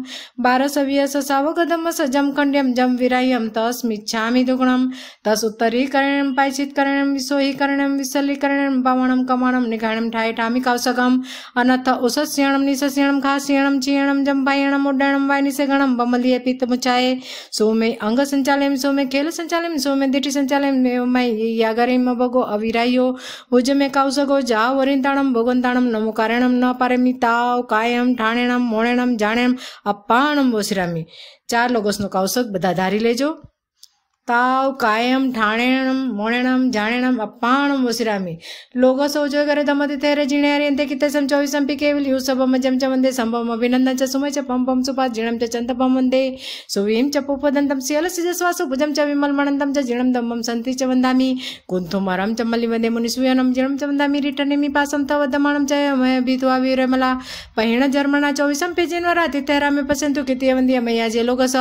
S1: બારસ વ્યસ સાવગતમ સજમ ખંડ્યમ જમ વિરાયમ તસ્મિચ્છામિ દુગણમ તસ ઉત્તરીકરણમ પાયચિતકરણમ વિસોહીકરણમ વિસલીકરણમ પવણમ કમાણમ નિઘાણમ ઠાયઠામિ કૌશગમ અનથ ઉસસ્યણમ નિસસ્યણમ ખાસ્યણમ ચિયણમ જંભાયણમ ઉડ્ડણમ વાયનિસગણમ બમલીય પિત્તમુચાએ સોમે અંગ સંચાલયમ સોમે ખેલ સંચાલયમ સોમે દિઠી સંચાલયમ મેવમય યાગરિમ ભગો અવિરાયો ભુજ મે કૌશગો જાઓ વરિંતાણમ ભોગંતાણમ નમો કારણમ ન પારેમિતાવ કાયમ ઠાણેણમ મોણેણમ જાણેણમ અપાણમ વોશરામી ચાર લોગસનું કૌશક બધા ધારી લેજો તાવ કાયમ ठाणेणं मोणेणं जाणेणं अप्पाणं वसिरामि लोकसौजोगरे दमतिथेरे जिणेरे अन्ते किते संचोविसं पिकेविल युसभम जम च वन्दे सम्भम अभिनन्दन च सुमय च पं पं सुपा जिणं च चन्तपं वन्दे सुवीं च पुपदन्तं शैलसिजस्वासु भुजं च विमलमणन्तं च जिणं दम्भं सन्ति च वन्दामि कुन्थुमरं च मल्लिवन्दे मुनिसूयनं जिणं च वन्दामि रिटनेमि पासं तव दमाणं च अमयभित्वा विरमला पहिण जर्मणा चौविसं पेजिन्वरातिथेरामि पश्यन्तु कितिय वन्द्य मया जे लोकस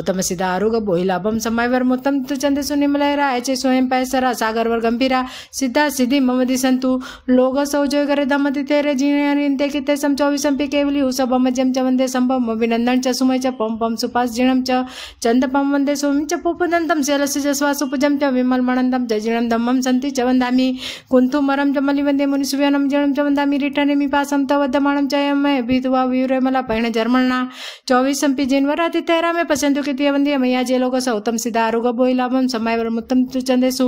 S1: उत्तमसिदारुग बोहिलाभं समयवर्मुत् उत्तम चंद सुनिमलहरा एचे स्वयं पैसरा सागर वर गंभीरा सिद्धा सिद्धि ममदी संतु लोग सौ जो करे दमति तेरे जीणते किते सम चौबीसम पी केवली उसब मजम च वंदे संभव अभिनंदन च सुमय च पम पम सुपास जीणम च चंद पम वंदे सोम च पुपदंतम सेलसी च स्वासुपुजम च विमल मणंदम च जीणम दमम संति च वंदामि कुंथु मरम च मलि वंदे मुनिसुव्यनम जीणम च वंदामि रिटनेमि पासम तव दमणम च यम भीतवा वीरमला पैण जर्मणा चौबीसम पी जिनवराति तेरा में पसंदु कितिय वंदे मैया जे लोग सौतम सिद्धारुग ಬೊಯ್ ಲಾಭಂ ಸಮಯವರು ಮುತ್ತಂತು ಚಂದೇಸು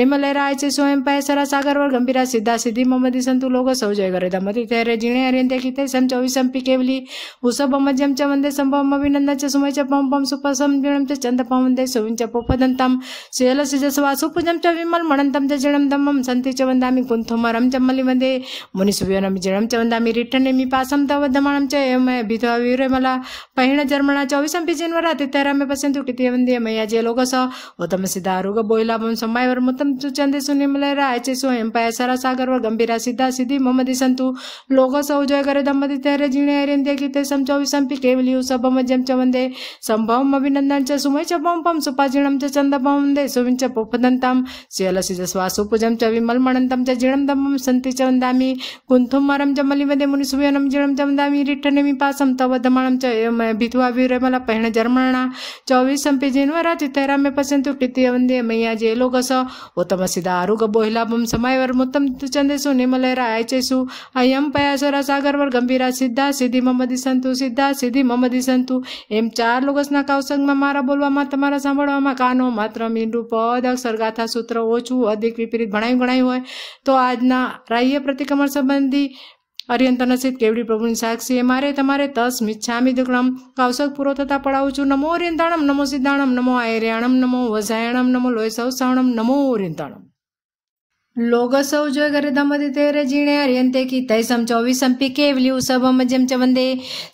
S1: ನಿಮ್ಮಲೆರ ಆಯ್ಸಿಸು ಎಂಪಾಯ ಸರ ಸಾಗರವರ್ ಗಂಭೀರ ಸಿದ್ಧ ಸಿದ್ಧಿ ಮಮದಿ ಸಂತು ಲೋಗ ಸೌಜಯ ಗರೆ ದಮತಿ ತೆರೆ ಜಿಣೆ ಅರಿಯಂತೆ ಕಿತೆ ಸಂಚವಿ ಸಂಪಿ ಕೇವಲಿ ಉಸಬ ಮಜ್ಯಂ ಚ ವಂದೆ ಸಂಭವಂ ಅಭಿನಂದನ ಚ ಸುಮಯ ಚ ಪಂ ಪಂ ಸುಪಸಂ ಜಿಣಂ ಚ ಚಂದ ಪಂ ವಂದೆ ಸುವಿಂ ಚ ಪೋಪದಂತಂ ಶೇಲ ಸಿಜ ಸವಾ ಸುಪುಜಂ ಚ ವಿಮಲ್ ಮಣಂತಂ ಚ ಜಿಣಂ ದಮ್ಮಂ ಸಂತಿ ಚ ವಂದಾಮಿ ಕುಂಥುಮರಂ ಚ ಮಲ್ಲಿ ವಂದೆ ಮುನಿ ಸುವ್ಯನಂ ಜಿಣಂ ಚ ವಂದಾಮಿ ರಿಟ್ಟನೆ ಮಿ ಪಾಸಂ ತವ ದಮಣಂ ಚ ಎಮಯ ಭಿತ್ವ ವೀರಮಲ ಪಹಿಣ ಜರ್ಮಣ ಚ ವಿಸಂಪಿ ಜಿನ್ವರ ತಿತ್ತರಮೆ ಪಸಂತು ಕಿತೆ ವಂದೆ ಮಯ ಜೆ ಲೋಗಸ ಹೊತ್ತಂಬಿಸಿದ ಬೋಯ್ಲಾ ಸಮಯವರು ಮುತ್ತಂಚು ಚಂದಿಸು ನಿಮ್ಮಲೆರ ಆಚಿಸು ಎಂಪಾಯ ಸರ ಸಾಗರ್ವ ಗಂಭೀರ ಸಿದ್ಧ ಸಿದ್ಧಿ ಮೊಮ್ಮದಿ ಸಂತು ಲೋಕ ಸೌ ಜಯ ಕರೆ ದಂಬದಿ ತೆರೆ ಜಿಣೆ ಹರಿಂದೆ ಕೀತೆ ಸಂಚೋವಿ ಸಂಪಿ ಕೇವಲಿಯು ಸಭಮ ಜಂ ಚವಂದೆ ಸಂಭವಂ ಅಭಿನಂದನ ಚ ಸುಮಯ ಚ ಪಂ ಪಂ ಸುಪಾಜಿಣಂ ಚ ಚಂದ ಪಂದೆ ಸುವಿಂ ಚ ಪುಪ್ಪದಂತಂ ಶ್ರೇಯಲಸಿ ಜ ಸ್ವಾಸುಪುಜಂ ಚ ವಿಮಲ್ಮಣಂತಂ ಚ ಜಿಣಂ ದಮಂ ಸಂತಿ ಚ ವಂದಾಮಿ ಕುಂಥುಂ ಮರಂ ಚ ಮಲಿವದೆ ಮುನಿಸುವಯನಂ ಜಿಣಂ ಚ ವಂದಾಮಿ ರಿಟ್ಟನೆಮಿ ಪಾಸಂ ತವ ದಮಣಂ ಚ ಭಿತ್ವಾ ವಿರಮಲ ಪಹಣ ಜರ್ಮಣ ಚೌವಿ ಸಂಪಿ ಜಿನ್ವರ ಚಿತ್ತೈರಾಮ್ಯ ಪಶ್ಯಂತು ಪ್ರೀತಿಯ ಮಯ್ಯ ಲೋಕಸ ಉತ್ತಮ ಸಿದ್ಧ ಆರುಗ ಬೋಹಿಲಾಭಂ ಸಮಯವರ್ ಮುತ್ತಂ ಚಂದಸು ನಿಮಲಯರ ಆಯಚೇಸು ಅಯಂ ಪಯಾಸರ સાગરવર ગંભીરા સીધા સીધી મમદી સંતુ સીધા સીધી મમદી સંતુ એમ ચાર લોગસના કૌસંગમાં મારા બોલવામાં તમારા સાંભળવામાં કાનો માત્ર મીંડું પદ અક્ષરગાથા સૂત્ર ઓછું અધિક વિપરીત ભણાયું ગણાયું હોય તો આજના રાહ્ય પ્રતિક્રમણ સંબંધી અર્યંત અર્યંતનસિત કેવડી પ્રભુની સાક્ષી મારે તમારે તસ મિચ્છામી દુગ્ણમ કૌશક પૂરો થતા પડાવું છું નમો ઓરિયંતાણમ નમો સિદ્ધાણમ નમો આયર્યાણમ નમો વઝાયણમ નમો લોય સૌસાણમ નમો ઓરિયંતાણમ लोकसौजगरदमदितेर जिणे अर्यन्ते तैसं चौविसंपि केवली उत्सवमजं च वन्दे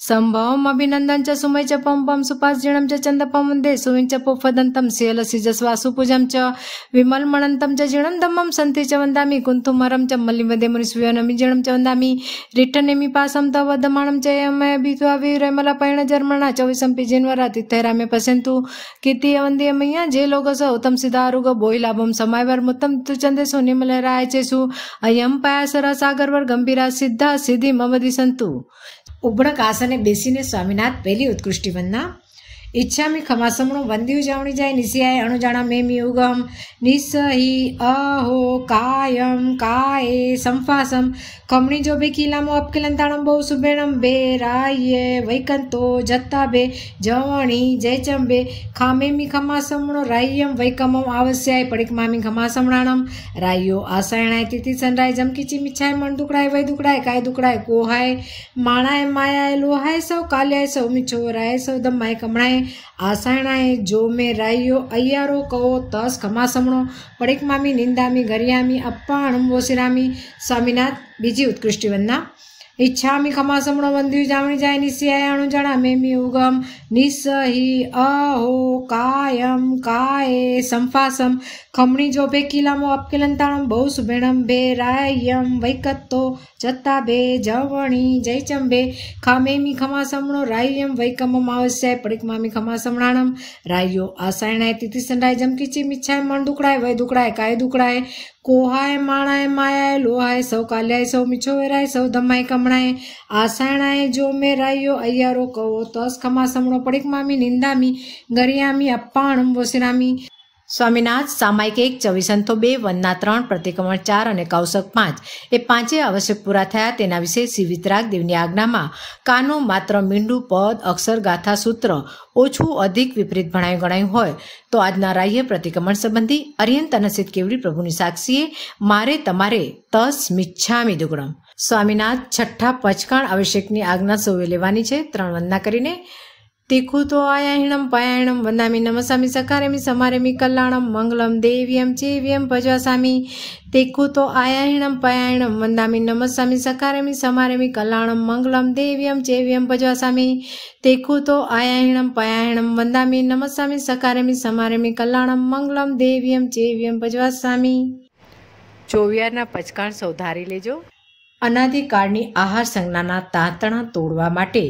S1: सम्भवमभिनन्दं च सुमय च पम्पं सुपासजिणं च चन्दपं वन्दे सुविं च पुफदन्तं सेलसिजस्वासुपूजं च विमलमणन्तं च जिणं धम्मं सन्ति च वन्दामि कुन्तुमरं च मल्लिवदे मुनिसुयनमिजिणं च वन्दामि रिट्टनेमि पासं तवदमाणं च यमयभित्वाभिरमलपयण जर्मणा चौविसंपि जिन्वरातिथैरामे पश्यन्तु कीर्तिय वन्दे मय्या जे लोकसौ तं सिदारुग बोयिलाभं समायवर्मुत्तं तु चन्दे सुनिमल પુનરાયચેસુ અયમ પાયાસર સાગરવર ગંભીરા સિદ્ધા સિદ્ધિ મમદી સંતુ ઉભળક આસને બેસીને સ્વામિનાથ પહેલી ઉત્કૃષ્ટિ વંદના ઈચ્છામી ખમાસમણું વંદ્યુ જાવણી જાય નિશિયાય અણુજાણા મેમી ઉગમ નિસહી અહો કાયમ કાયે સંફાસમ કમણી કિલામો અપકિલંતાણમ બહુ સુબેણમ બે રાયે વૈકંતો જત્તા બે જવણી જયચંબે ખામેમી ખમાસમણો રાયમ વૈકમમ આવસ્યાય પડીક મામી ખમાસમણાણમ રાયો આસાયણાય તિથિ સનરાય જમકીચી મિછાય મણ દુકડાય વય દુકડાય કાય દુકડાય કોહાય માણાય માયાય લોહાય સૌ કાલ્યાય સૌ મીછો રાય સૌ દમાય કમણાય આસાયણાય જો મે રાયો અયારો કહો તસ ખમાસમણો પડીક મામી નિંદામી ગરિયામી અપ્પાણમ વોસિરામી સ્વામીનાથ બીજી ઉત્કૃષ્ટ વંદના ઈચ્છામિ ખમાસમણો વંદ્યુ જામણી જાય નિશ્યાયણું જણામે મી ઉગમ નિસહી અહો કાયમ કાયે સંફાસમ ખમણી કિલામો અપકિલંતાણમ બહુ શુભેણંબે રાયમ વૈકત્તો જત્તાબે જવણી જયચંબે ખામેમી ખમાસમણો રાયમ વૈકમમ આવસ્યાય પડિકમામી ખમાસમણાણમ રાયો આસાયણાય તિથિ સંડાય જમકીચી મિચ્છાય મણ દુકડાય વય દુકડાય કાય દુકડાય કોહાય માણાય માયાય લોહાય સૌ કાલ્યાય સૌ મીછો વેરાય સૌ ધમાય કમણાય આસાયણાય જો મે રાયો અયારો કહો તસ ખમાસમણો પડિકમામી નિંદામી ગરિયામી અપ્પાણમ વોસિરામી સ્વામિનાથ સામાયિક એક ચવિસંથો બે વનના ત્રણ પ્રતિક્રમણ ચાર અને કૌશક પાંચ એ પાંચેય આવશ્યક પૂરા થયા તેના વિશે શ્રી વિતરાગ દેવની આજ્ઞામાં કાનો માત્ર મીંડું પદ અક્ષર ગાથા સૂત્ર ઓછું અધિક વિપરીત ભણાયું ગણાયું હોય તો આજના રાહ્ય પ્રતિક્રમણ સંબંધી અરિયંત અને કેવડી પ્રભુની સાક્ષીએ મારે તમારે તસ મિચ્છામી દુગડમ સ્વામિનાથ છઠ્ઠા પચકાણ આવશ્યકની આજ્ઞા સૌએ લેવાની છે ત્રણ વંદના કરીને తిక్కుతో ఆయాయణం పయాయణం వందామి నమసామి సకారమి సమారమి కళ్యాణం మంగళం దేవ్యం చేవ్యం భజాసామి తిక్కుతో ఆయాయణం పయాయణం వందామి నమసామి సకారమి సమారమి కళ్యాణం మంగళం దేవ్యం చేవ్యం భజాసామి తిక్కుతో ఆయాయణం పయాయణం వందామి నమసామి సకారమి సమారమి కళ్యాణం મંગલમ દેવ્યમ ચેવ્યમ ભજવાસામી ચોવિયારના પચકાણ સૌધારી લેજો અનાદિકાળની આહાર સંજ્ઞાના તાંતણા તોડવા માટે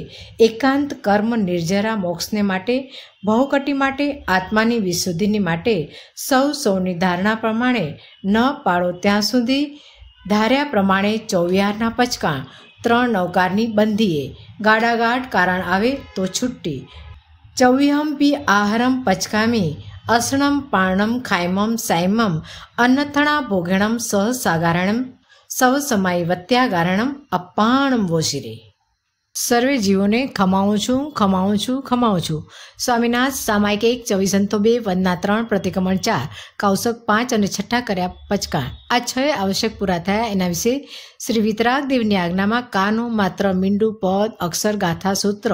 S1: એકાંત કર્મ નિર્જરા મોક્ષને માટે ભવકટી માટે આત્માની વિશુદ્ધિની માટે સૌ સૌની ધારણા પ્રમાણે ન પાડો ત્યાં સુધી ધાર્યા પ્રમાણે ચોવિયારના પચકાં ત્રણ નવકારની બંધીએ ગાડાગાઢ કારણ આવે તો છુટ્ટી ચૌહ્યમ્પી આહરમ પચકામી અસણમ પાણમ ખાયમમ સાયમમ અન્નથણા ભોગણમ સહસાગારણમ સૌ સમાય વત્યાગારણમ અપાણમ વોશિરે સર્વે જીવોને ખમાવું છું ખમાવું છું ખમાવું છું સ્વામિનાથ સામાયિક એક ચવિસંતો બે વંદના ત્રણ પ્રતિક્રમણ ચાર કૌશક પાંચ અને છઠ્ઠા કર્યા પચકાણ આ છ આવશ્યક પૂરા થયા એના વિશે શ્રી વિતરાગ દેવની આજ્ઞામાં કાનું માત્ર મીંડું પદ અક્ષર ગાથા સૂત્ર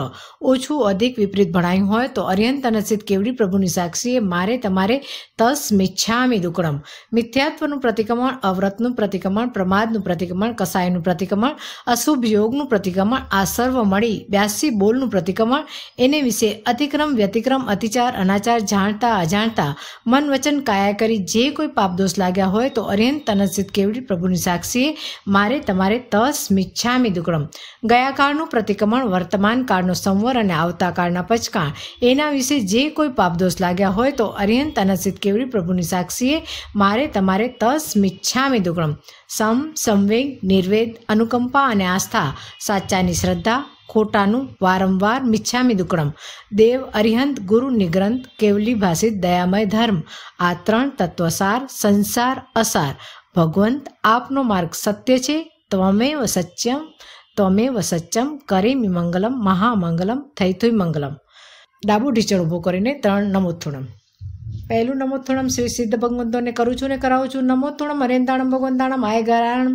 S1: ઓછું અધિક વિપરીત ભણાયું હોય તો અર્યંત અને સિદ્ધ કેવડી પ્રભુની સાક્ષીએ મારે તમારે તસ મિચ્છામી દુકડમ મિથ્યાત્વનું પ્રતિક્રમણ અવ્રતનું પ્રતિક્રમણ પ્રમાદનું પ્રતિક્રમણ કસાયનું પ્રતિક્રમણ અશુભ યોગનું પ્રતિક્રમણ આ સર્વ મળી બ્યાસી બોલનું પ્રતિક્રમણ એને વિશે અતિક્રમ વ્યતિક્રમ અતિચાર અનાચાર જાણતા અજાણતા મન વચન કાયા કરી જે કોઈ પાપદોષ લાગ્યા હોય તો અર્યંત અને સિદ્ધ કેવડી પ્રભુની સાક્ષીએ મારે તમારે તસ મિચ્છામી દુકડમ ગયાકાળનું પ્રતિક્રમણ વર્તમાન કાળનો સંવર અને આવતા કાળના પચકાણ એના વિશે જે કોઈ પાપદોષ લાગ્યા હોય તો અરિહંત અનસિત કેવડી પ્રભુની સાક્ષીએ મારે તમારે તસ મિચ્છામી દુક્કડમ સમ સંવેગ નિર્વેદ અનુકંપા અને આસ્થા સાચાની શ્રદ્ધા ખોટાનું વારંવાર મિચ્છામી દુકડમ દેવ અરિહંત ગુરુ નિગ્રંથ કેવલી ભાષિત દયામય ધર્મ આ ત્રણ તત્વસાર સંસાર અસાર ભગવંત આપનો માર્ગ સત્ય છે ત્વમેવ સત્યમ ત્વમેવ સત્યમ કરેમી મંગલમ મહામંગલમ થૈથુય મંગલમ ડાબુ ઢીચણ ઊભો કરીને ત્રણ નમોથુણમ પહેલું નમોથુણમ શ્રી સિદ્ધ ભગવંતોને કરું છું ને કરાવું છું નમોથુણમ હરેન્દાણમ ભગવંતાણમ આય ગરાણમ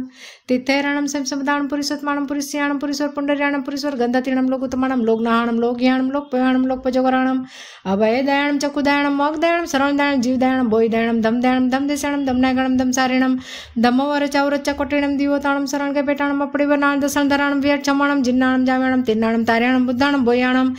S1: તીર્થૈરાણમ સમ સમદાણમ પુરુષોત માણમ પુરુષ શિયાણમ પુરુષોર પુંડર્યાણમ પુરુષોર ગંધાતીર્ણમ લોક ઉત્તમાણમ લોક નહાણમ લોક જ્ઞાણમ લોક પયાણમ લોક પજોગરાણમ અભય દયાણમ ચકુદાયણમ મોગ દયાણમ શરણ દયાણ જીવ દયાણમ બોય દયાણમ ધમ દયાણમ ધમ દેસાણમ ધમનાગણમ ધમ સારીણમ ધમવર ચૌરચ્ચ કોટીણમ દિવોતાણમ શરણ કે પેટાણમ અપડી બનાણ દસણ ધરાણમ વિયર ચમાણમ જિન્નાણમ જામણમ તિરનાણમ તાર્યાણમ બુદ્ધાણમ બોયાણમ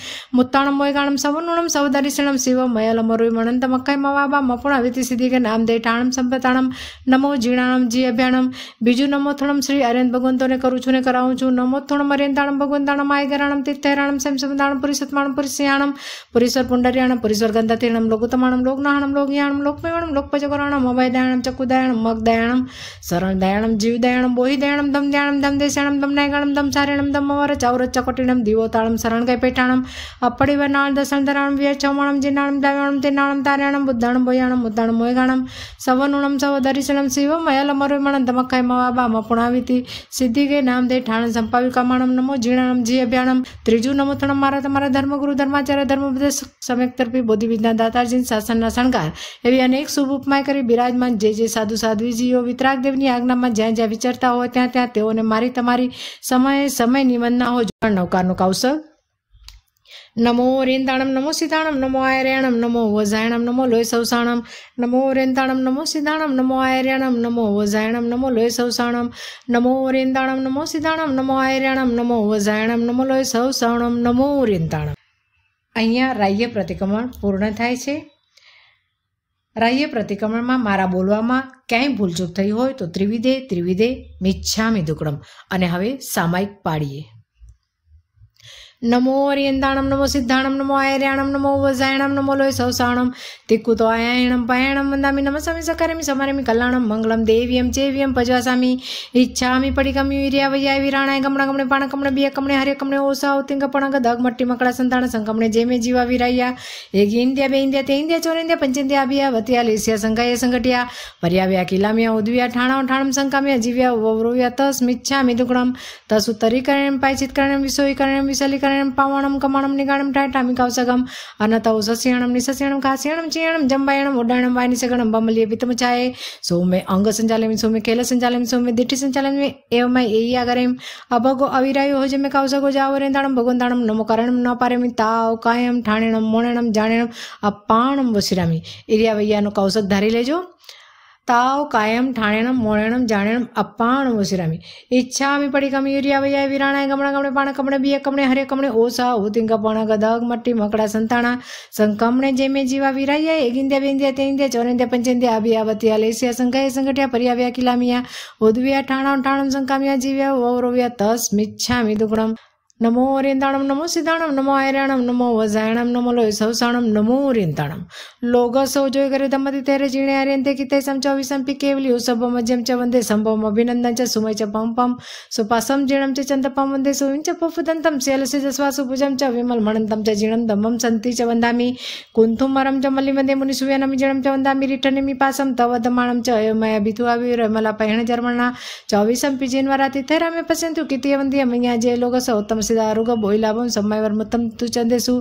S1: મુત્તાણમ મોયગાણમ સવર્ણુણમ સવદરિષણમ શિવ મયલ મરુય મણંત મક્કય મવાબા મપુણ અવિતિ સિદ્ધિ કે નામ દેઠાણમ સંપતાણમ નમો જીણાણમ જી અભ્યાણમ બીજું નમો થણમ ഓം ശ്രീ അനന്ത് ഭഗവന്തോനെ കറുച്ചുനെ കറാവുച്ചു നമോത്തോണം അരയന്താണം ഭഗവന്താണം ആയകരാണം തീർത്ഥഹരാണം സംസമതാണം പുരിസത്മാണം പുരിസയാണം പുരിസ്വർ പുണ്ടര്യാണം പുരിസ്വർ ഗന്ധതീരണം ലോകുത്തമാണം ലോകനാഹണം ലോകയാണം ലോകമേവണം ലോകപജകരാണം അഭയദയാണം ചക്കുദയാണം മഗ്ദയാണം ശരണദയാണം જીવદયાણમ બોહિદયાણમ દમદયાણમ દમદેશાણમ દમનાયગણમ દમસારેણમ દમવર ચૌરચ્ચ કોટિણમ દિવોતાળમ શરણગય પેટાણમ અપડિવનાળ દસણધરાણમ વ્યચમણમ જિનાણમ દયાણમ તિનાણમ તારાણમ બુદ્ધાણમ બોયાણમ મુદ્દાણમ મોયગાણમ સવનુણમ સવદરિશણમ શિવમયલમરુમણમ તમક્કય મવાબા મપુણા આવી હતી સિદ્ધિકે નામદે ઠાણ સંપાવી કમાણમ નમો જીણાણમ જી અભ્યાણમ ત્રીજું નમો થણમ મારા તમારા ધર્મગુરુ ધર્માચાર્ય ધર્મોપદેશ સમ્યક તરફી બોધિવિદ્યા દાતારજી શાસનના શણગાર એવી અનેક શુભ ઉપમાય કરી બિરાજમાન જે જે સાધુ સાધ્વીજીઓ વિતરાગદેવની આજ્ઞામાં જ્યાં જ્યાં વિચારતા હોય ત્યાં ત્યાં તેઓને મારી તમારી સમયે સમય નિમન ના હોય નૌકારનું કૌશલ નમો રિંદાણમ નમો સિદ્ધાણમ નમો આયર્યાણમ નમો વજાયણમ નમો લોય સૌસાણમ નમો રેંદાણમ નમો સિદ્ધાણમ નમો આયર્યાણમ નમો વજાયણમ નમો લોય સૌસાણમ નમો રેંદાણમ નમો સિદ્ધાણમ નમો આયર્યાણમ નમો વજાયણમ નમો લોય સૌસાણમ નમો રેંદાણમ અહીંયા રાહ્ય પ્રતિક્રમણ પૂર્ણ થાય છે રાહ્ય પ્રતિક્રમણમાં મારા બોલવામાં ક્યાંય ભૂલચૂક થઈ હોય તો ત્રિવિધે ત્રિવિધે મિચ્છામી દુકડમ અને હવે સામાયિક પાડીએ નમો ઓરિયંતાણમ નમો સિદ્ધાણમ નમો આયર્યાણમ નમો વજાયણમ નમો લોય સૌસાણમ તિક્કુતો આયાયણમ પાયાણમ વંદામી નમસામી સકારમી સમારેમી કલ્યાણમ મંગલમ દેવ્યમ ચેવ્યમ પજવાસામી ઈચ્છામી પડિકમ યુરિયા વૈયા વિરાણાય ગમણા ગમણે પાણ કમણે બિય કમણે હરે કમણે ઓસા ઉતિંગ પણંગ દગ મટ્ટી મકડા સંતાણ સંકમણે જેમે જીવા વિરાયા એક ઇન્દ્યા બે ઇન્દ્યા તે ઇન્દ્યા ચોર ઇન્દ્યા પંચિંદ્યા અભિયા વતિયા લેસિયા સંઘાય સંગટિયા પર્યાવ્યા કિલામિયા ઉદ્વિયા ઠાણા ઠાણમ સંકામ્યા જીવ્યા વવરોવ્યા તસ મિચ્છામી દુગણમ તસ ઉત્તરીકરણ પાયચિતકરણ વિસોઈકરણ વિસલિકરણ కరణం పవనం కమణం నిగాణం టాటామి కౌసగం అనతౌ సస్యణం నిసస్యణం కాస్యణం చీయణం జంబాయణం ఉడ్డాణం వాయినిసగణం బమ్మలియ వితముచాయే సోమే అంగ సంచాలయం సోమే కేల సంచాలయం సోమే దిట్టి సంచాలయం ఏమై ఏయి అగరేం అభగో అవిరాయు హోజమే కౌసగో జావరేందాణం భగవంతాణం నమో కరణం నపారమి తావ్ కాయం ఠాణేణం మోణణం જાણેણમ અપાણમ વસિરામી એરિયા વૈયાનો કૌશક ધારી લેજો താവ് കായം ഠാണേണം മോണേണം ജാണേണം അപ്പാണം ഉസിരാമി ഇച്ഛാമി പടിക്കമി യൂര്യാവയ്യ വിരാണായ ഗമണ കമണെ പാണക്കമണെ ബിയക്കമണെ ഹരേക്കമണെ ഓസാ ഊതിങ്കപ്പണ ഗദഗ് മട്ടി മക്കട સંતાણા સંકમણે જેમે જીવા વિરાયા એગિંદ્યા બેંદ્યા તેઇંદ્યા ચોરેંદ્યા પંચેંદ્યા અભિયાવતિયા લેસ્યા સંઘાએ સંઘટ્યા પર્યાવ્યા કિલામિયા ઓદવ્યા ઠાણા ઠાણમ સંકામ્યા જીવ્યા વૌરવ્યા તસ મિચ્છામિ દુગણમ નમો ઓરિંતાણમ નમો સિદ્ધાણમ નમો આયરાણમ નમો વજાયણમ નમો લોય સૌસાણમ નમો ઓરિંતાણમ લોગ સૌ જોઈ કરે દંપતિ ત્યારે જીણે આર્યન તે કિતે સમચો વિસંપી કેવલી ઉસભમ અજ્યમ ચ વંદે સંભવમ અભિનંદન ચ સુમય ચ પમ પમ સુપાસમ જીણમ ચ ચંદપમ વંદે સુવિમ ચ પફુદંતમ શૈલસે જસ્વાસુ ભુજમ ચ વિમલ મણંતમ ચ જીણમ દમમ સંતિ ચ વંદામી કુંથુમરમ ચ મલ્લી વંદે મુનિ સુવ્યનમ જીણમ ચ વંદામી રીઠનિમી પાસમ તવ દમાણમ ચ અયોમય અભિતુ આવ્યું રમલા પહેણ જર્મણા ચોવીસમ પિજીન વરાતી થેરામે પસંતુ કિતિય વંદિય મૈયા જે લોગ સૌ ઉત્તમ ప్రసిదారుగా బోయిలాభం సమ్మయవర్మతంతు చందేసు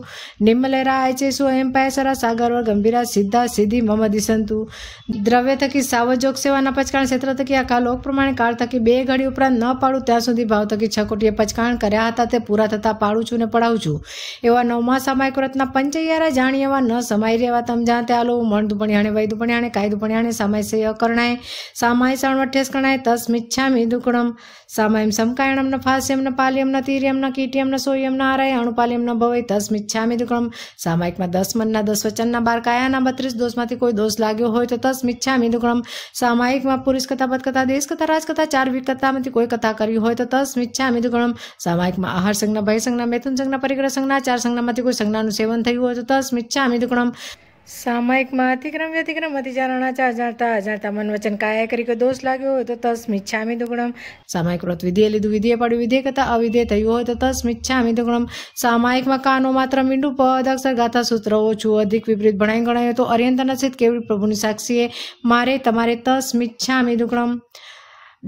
S1: నిమ్మలేరా ఆయచేసు అయం పాయసరా సాగర్వ గంభీరా సిద్ధా సిద్ధి మమ దిశంతు દ્રવ્ય થકી સાવજોગ સેવાના પચકાણ ક્ષેત્ર થકી આખા લોક પ્રમાણે કાળ થકી બે ઘડી ઉપરાંત ન પાડું ત્યાં સુધી ભાવ થકી છ કોટીએ પચકાણ કર્યા હતા તે પૂરા થતાં પાડું છું ને પડાવું છું એવા નવમા સામાયિક વ્રતના પંચૈયારા જાણી એવા ન સમાઈ રહેવા તમ જ્યાં ત્યાં લો મણ દુપણ્યાણે વય દુપણ્યાણે કાય દુપણ્યાણે સામાય સેય કરણાય સામાય શ્રવણ ઠેસ કરણાય તસ મિચ્છામી సమయం సమకాయణం నఫాస్యం నపాల్యం నతీర్యం నకీట్యం నసోయం નારાય અણુપાલિયમ ન ભવે દસ મિચ્છામી દુક્રમ સામાયિકમાં દસ મનના દસ વચનના બાર કાયાના બત્રીસ દોષમાંથી કોઈ દોષ લાગ્યો હોય તો તસ મિચ્છામી દુક્રમ સામાયિકમાં પુરુષ કથા પદકથા દેશ કથા રાજકથા ચાર વીર કથામાંથી કોઈ કથા કરવી હોય તો તસ મિચ્છામી દુક્રમ સામાયિકમાં આહાર સંજ્ઞા ભય સંજ્ઞા મૈથુન સંજ્ઞા પરિગ્રહ સંજ્ઞા ચાર સંજ્ઞામાંથી કોઈ સંજ્ઞાનું સેવન થયું હોય તો તસ મિચ્છામી દુક્રમ સામાયિકમાં અતિક્રમ વ્યતિક્રમ અતિચારણાચાર જાણતા અજાણતા મન વચન કાયા કરી કે દોષ લાગ્યો હોય તો તસ મિચ્છામી દુગણમ સામાયિક વ્રત વિધિએ લીધું વિધિએ પાડ્યું વિધે કરતા અવિધેય થયું હોય તો તસ મિચ્છામી દુગણમ સામાયિકમાં કાનો માત્ર મીંડું પદ અક્ષર ગાથા સૂત્ર ઓછું અધિક વિપરીત ભણાઈ ગણાય તો અર્યંતના સિદ્ધ કેવી પ્રભુની સાક્ષીએ મારે તમારે તસ મિચ્છામી દુગણમ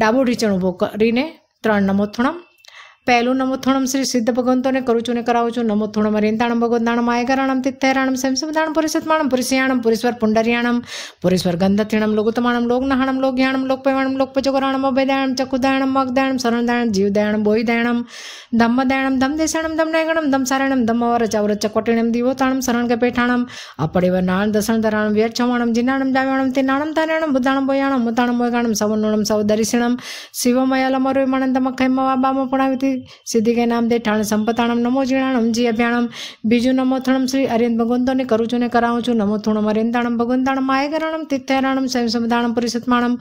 S1: ડાબો ઢીચણ ઉભો કરીને ત્રણ નમો નમોથણમ પહેલું નમોથોણમ શ્રી સિદ્ધ ભગવંતોને કરું છું ને કરાવું છું નમોથોણમ અરિંતાણમ ભગવદાણમ આયગરાણમ તિથૈરાણમ સંસમદાણમ પુરિષત્માણમ પુરિષયાણમ પુરીશ્વર પુંડરિયાણમ પુરીશ્વર ગંધતીણમ લોગુતમાણમ લોકનહાણમ લોકઘ્યાણમ લોકપૈવાણમ લોકપજોગરાણમ અભયદાયણમ ચકુદાયણમ મગદાયણમ શરણદાયણ જીવદાયણમ બોયદાયણમ ધમ્મદાયણમ ધમદેશાણમ ધમનાયગણમ ધમસારાયણમ ધમ્મવર ચૌર ચકોટીણમ દિવોતાણમ શરણ કે પેઠાણમ અપડેવ નાણ દસણ ધરાણમ વ્યર છવાણમ જીનાણમ ડાવાણમ તિનાણમ તારાણમ બુધાણમ બોયાણમ મુતાણમ બોયગાણમ સવર્ણોણમ સૌદરિષણમ શિવમયાલમ અરોયમાણમ તમખૈમવા બામ પુણાવી સિદ્ધિકેનામદે ઠાણ સંપતાણમ નમો જીણાણમ જી અભ્યાણમ બીજું નમો થણમ શ્રી અરિંદ ભગવંતોને કરું છું ને કરાવું છું નમો થુણમ અરિંદાણમ ભગવંતાણમ આયકરણમ તિથ્થેરાણમ સ્વયં સમદાણમ પુરિસત્માણમ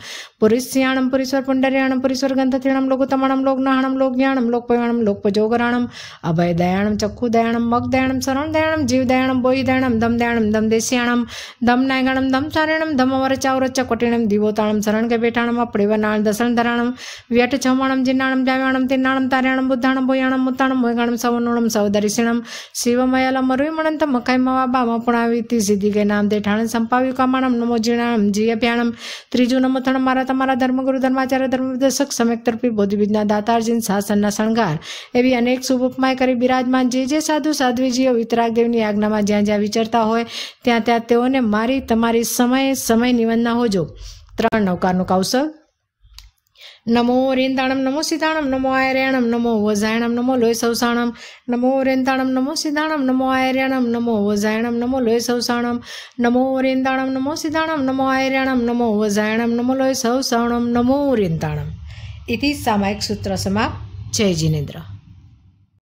S1: પુરિસ્યાણમ પુરીશ્વર પુંડરીયાણમ પુરીશ્વર ગંધથીણમ લોકોતમાણમ લોકનાહણમ લોકજ્ઞાણમ લોકપયાણમ લોકપજોગરાણમ અભય દયાણમ ચક્ષુ દયાણમ મગ દયાણમ શરણ દયાણમ જીવ દયાણમ બોઈ દયાણમ દમ દયાણમ દમ દેશ્યાણમ દમ નાયગણમ દમ ચારણમ દમ અવરચાવરચ્ચ કોટિણમ દિવોતાણમ શરણ કે બેઠાણમ અપડેવનાણ દસણ ધરાણમ વ્યટ છમાણમ જિન્નાણમ જાવ્યાણમ તિન્નાણમ તાર્યાણમ ಶ್ರೀಗಣಂ ಬುದ್ಧಾಣಂ ಭೂಯಾಣಂ ಮುತ್ತಾಣಂ ಭೂಯಗಣಂ ಸವನೋಣಂ ಸವದರಿಸಿಣಂ શિવમયલમ મરવિમણંતમ મકાઈમવા બામા પુણાવીતી સિદ્ધિ ગઈ નામ દે ઠાણે સંપાવ્યું કામાણમ નમો જીણામ જીય પ્યાણમ ત્રીજું નમો થણ મારા તમારા ધર્મગુરુ ધર્માચાર્ય ધર્મદર્શક સમ્યક તર્પી બોધિબીજના દાતારજીન શાસનના શણગાર એવી અનેક શુભ ઉપમાય કરી બિરાજમાન જે જે સાધુ સાધ્વીજીઓ વિતરાગ દેવની આજ્ઞામાં જ્યાં જ્યાં વિચરતા હોય ત્યાં ત્યાં તેઓને મારી તમારી સમય સમય નિવનના હોજો ત્રણ નૌકારનું કૌશલ નમો રેંતાણમ નમો સીતાણમ નમો આયર્યાણમ નમો વજાયણમ નમો લોય સૌસાણમ નમો રેંતાણમ નમો સીતાણમ નમો આયર્યાણમ નમો વજાયણમ નમો લોય સૌસાણમ નમો રેંતાણમ નમો સીતાણમ નમો આયર્યાણમ નમો વજાયણમ નમો લોય સૌસાણમ નમો રેંતાણમ ઇતિ સામાયિક સૂત્ર સમાપ્ત જય જિનેન્દ્ર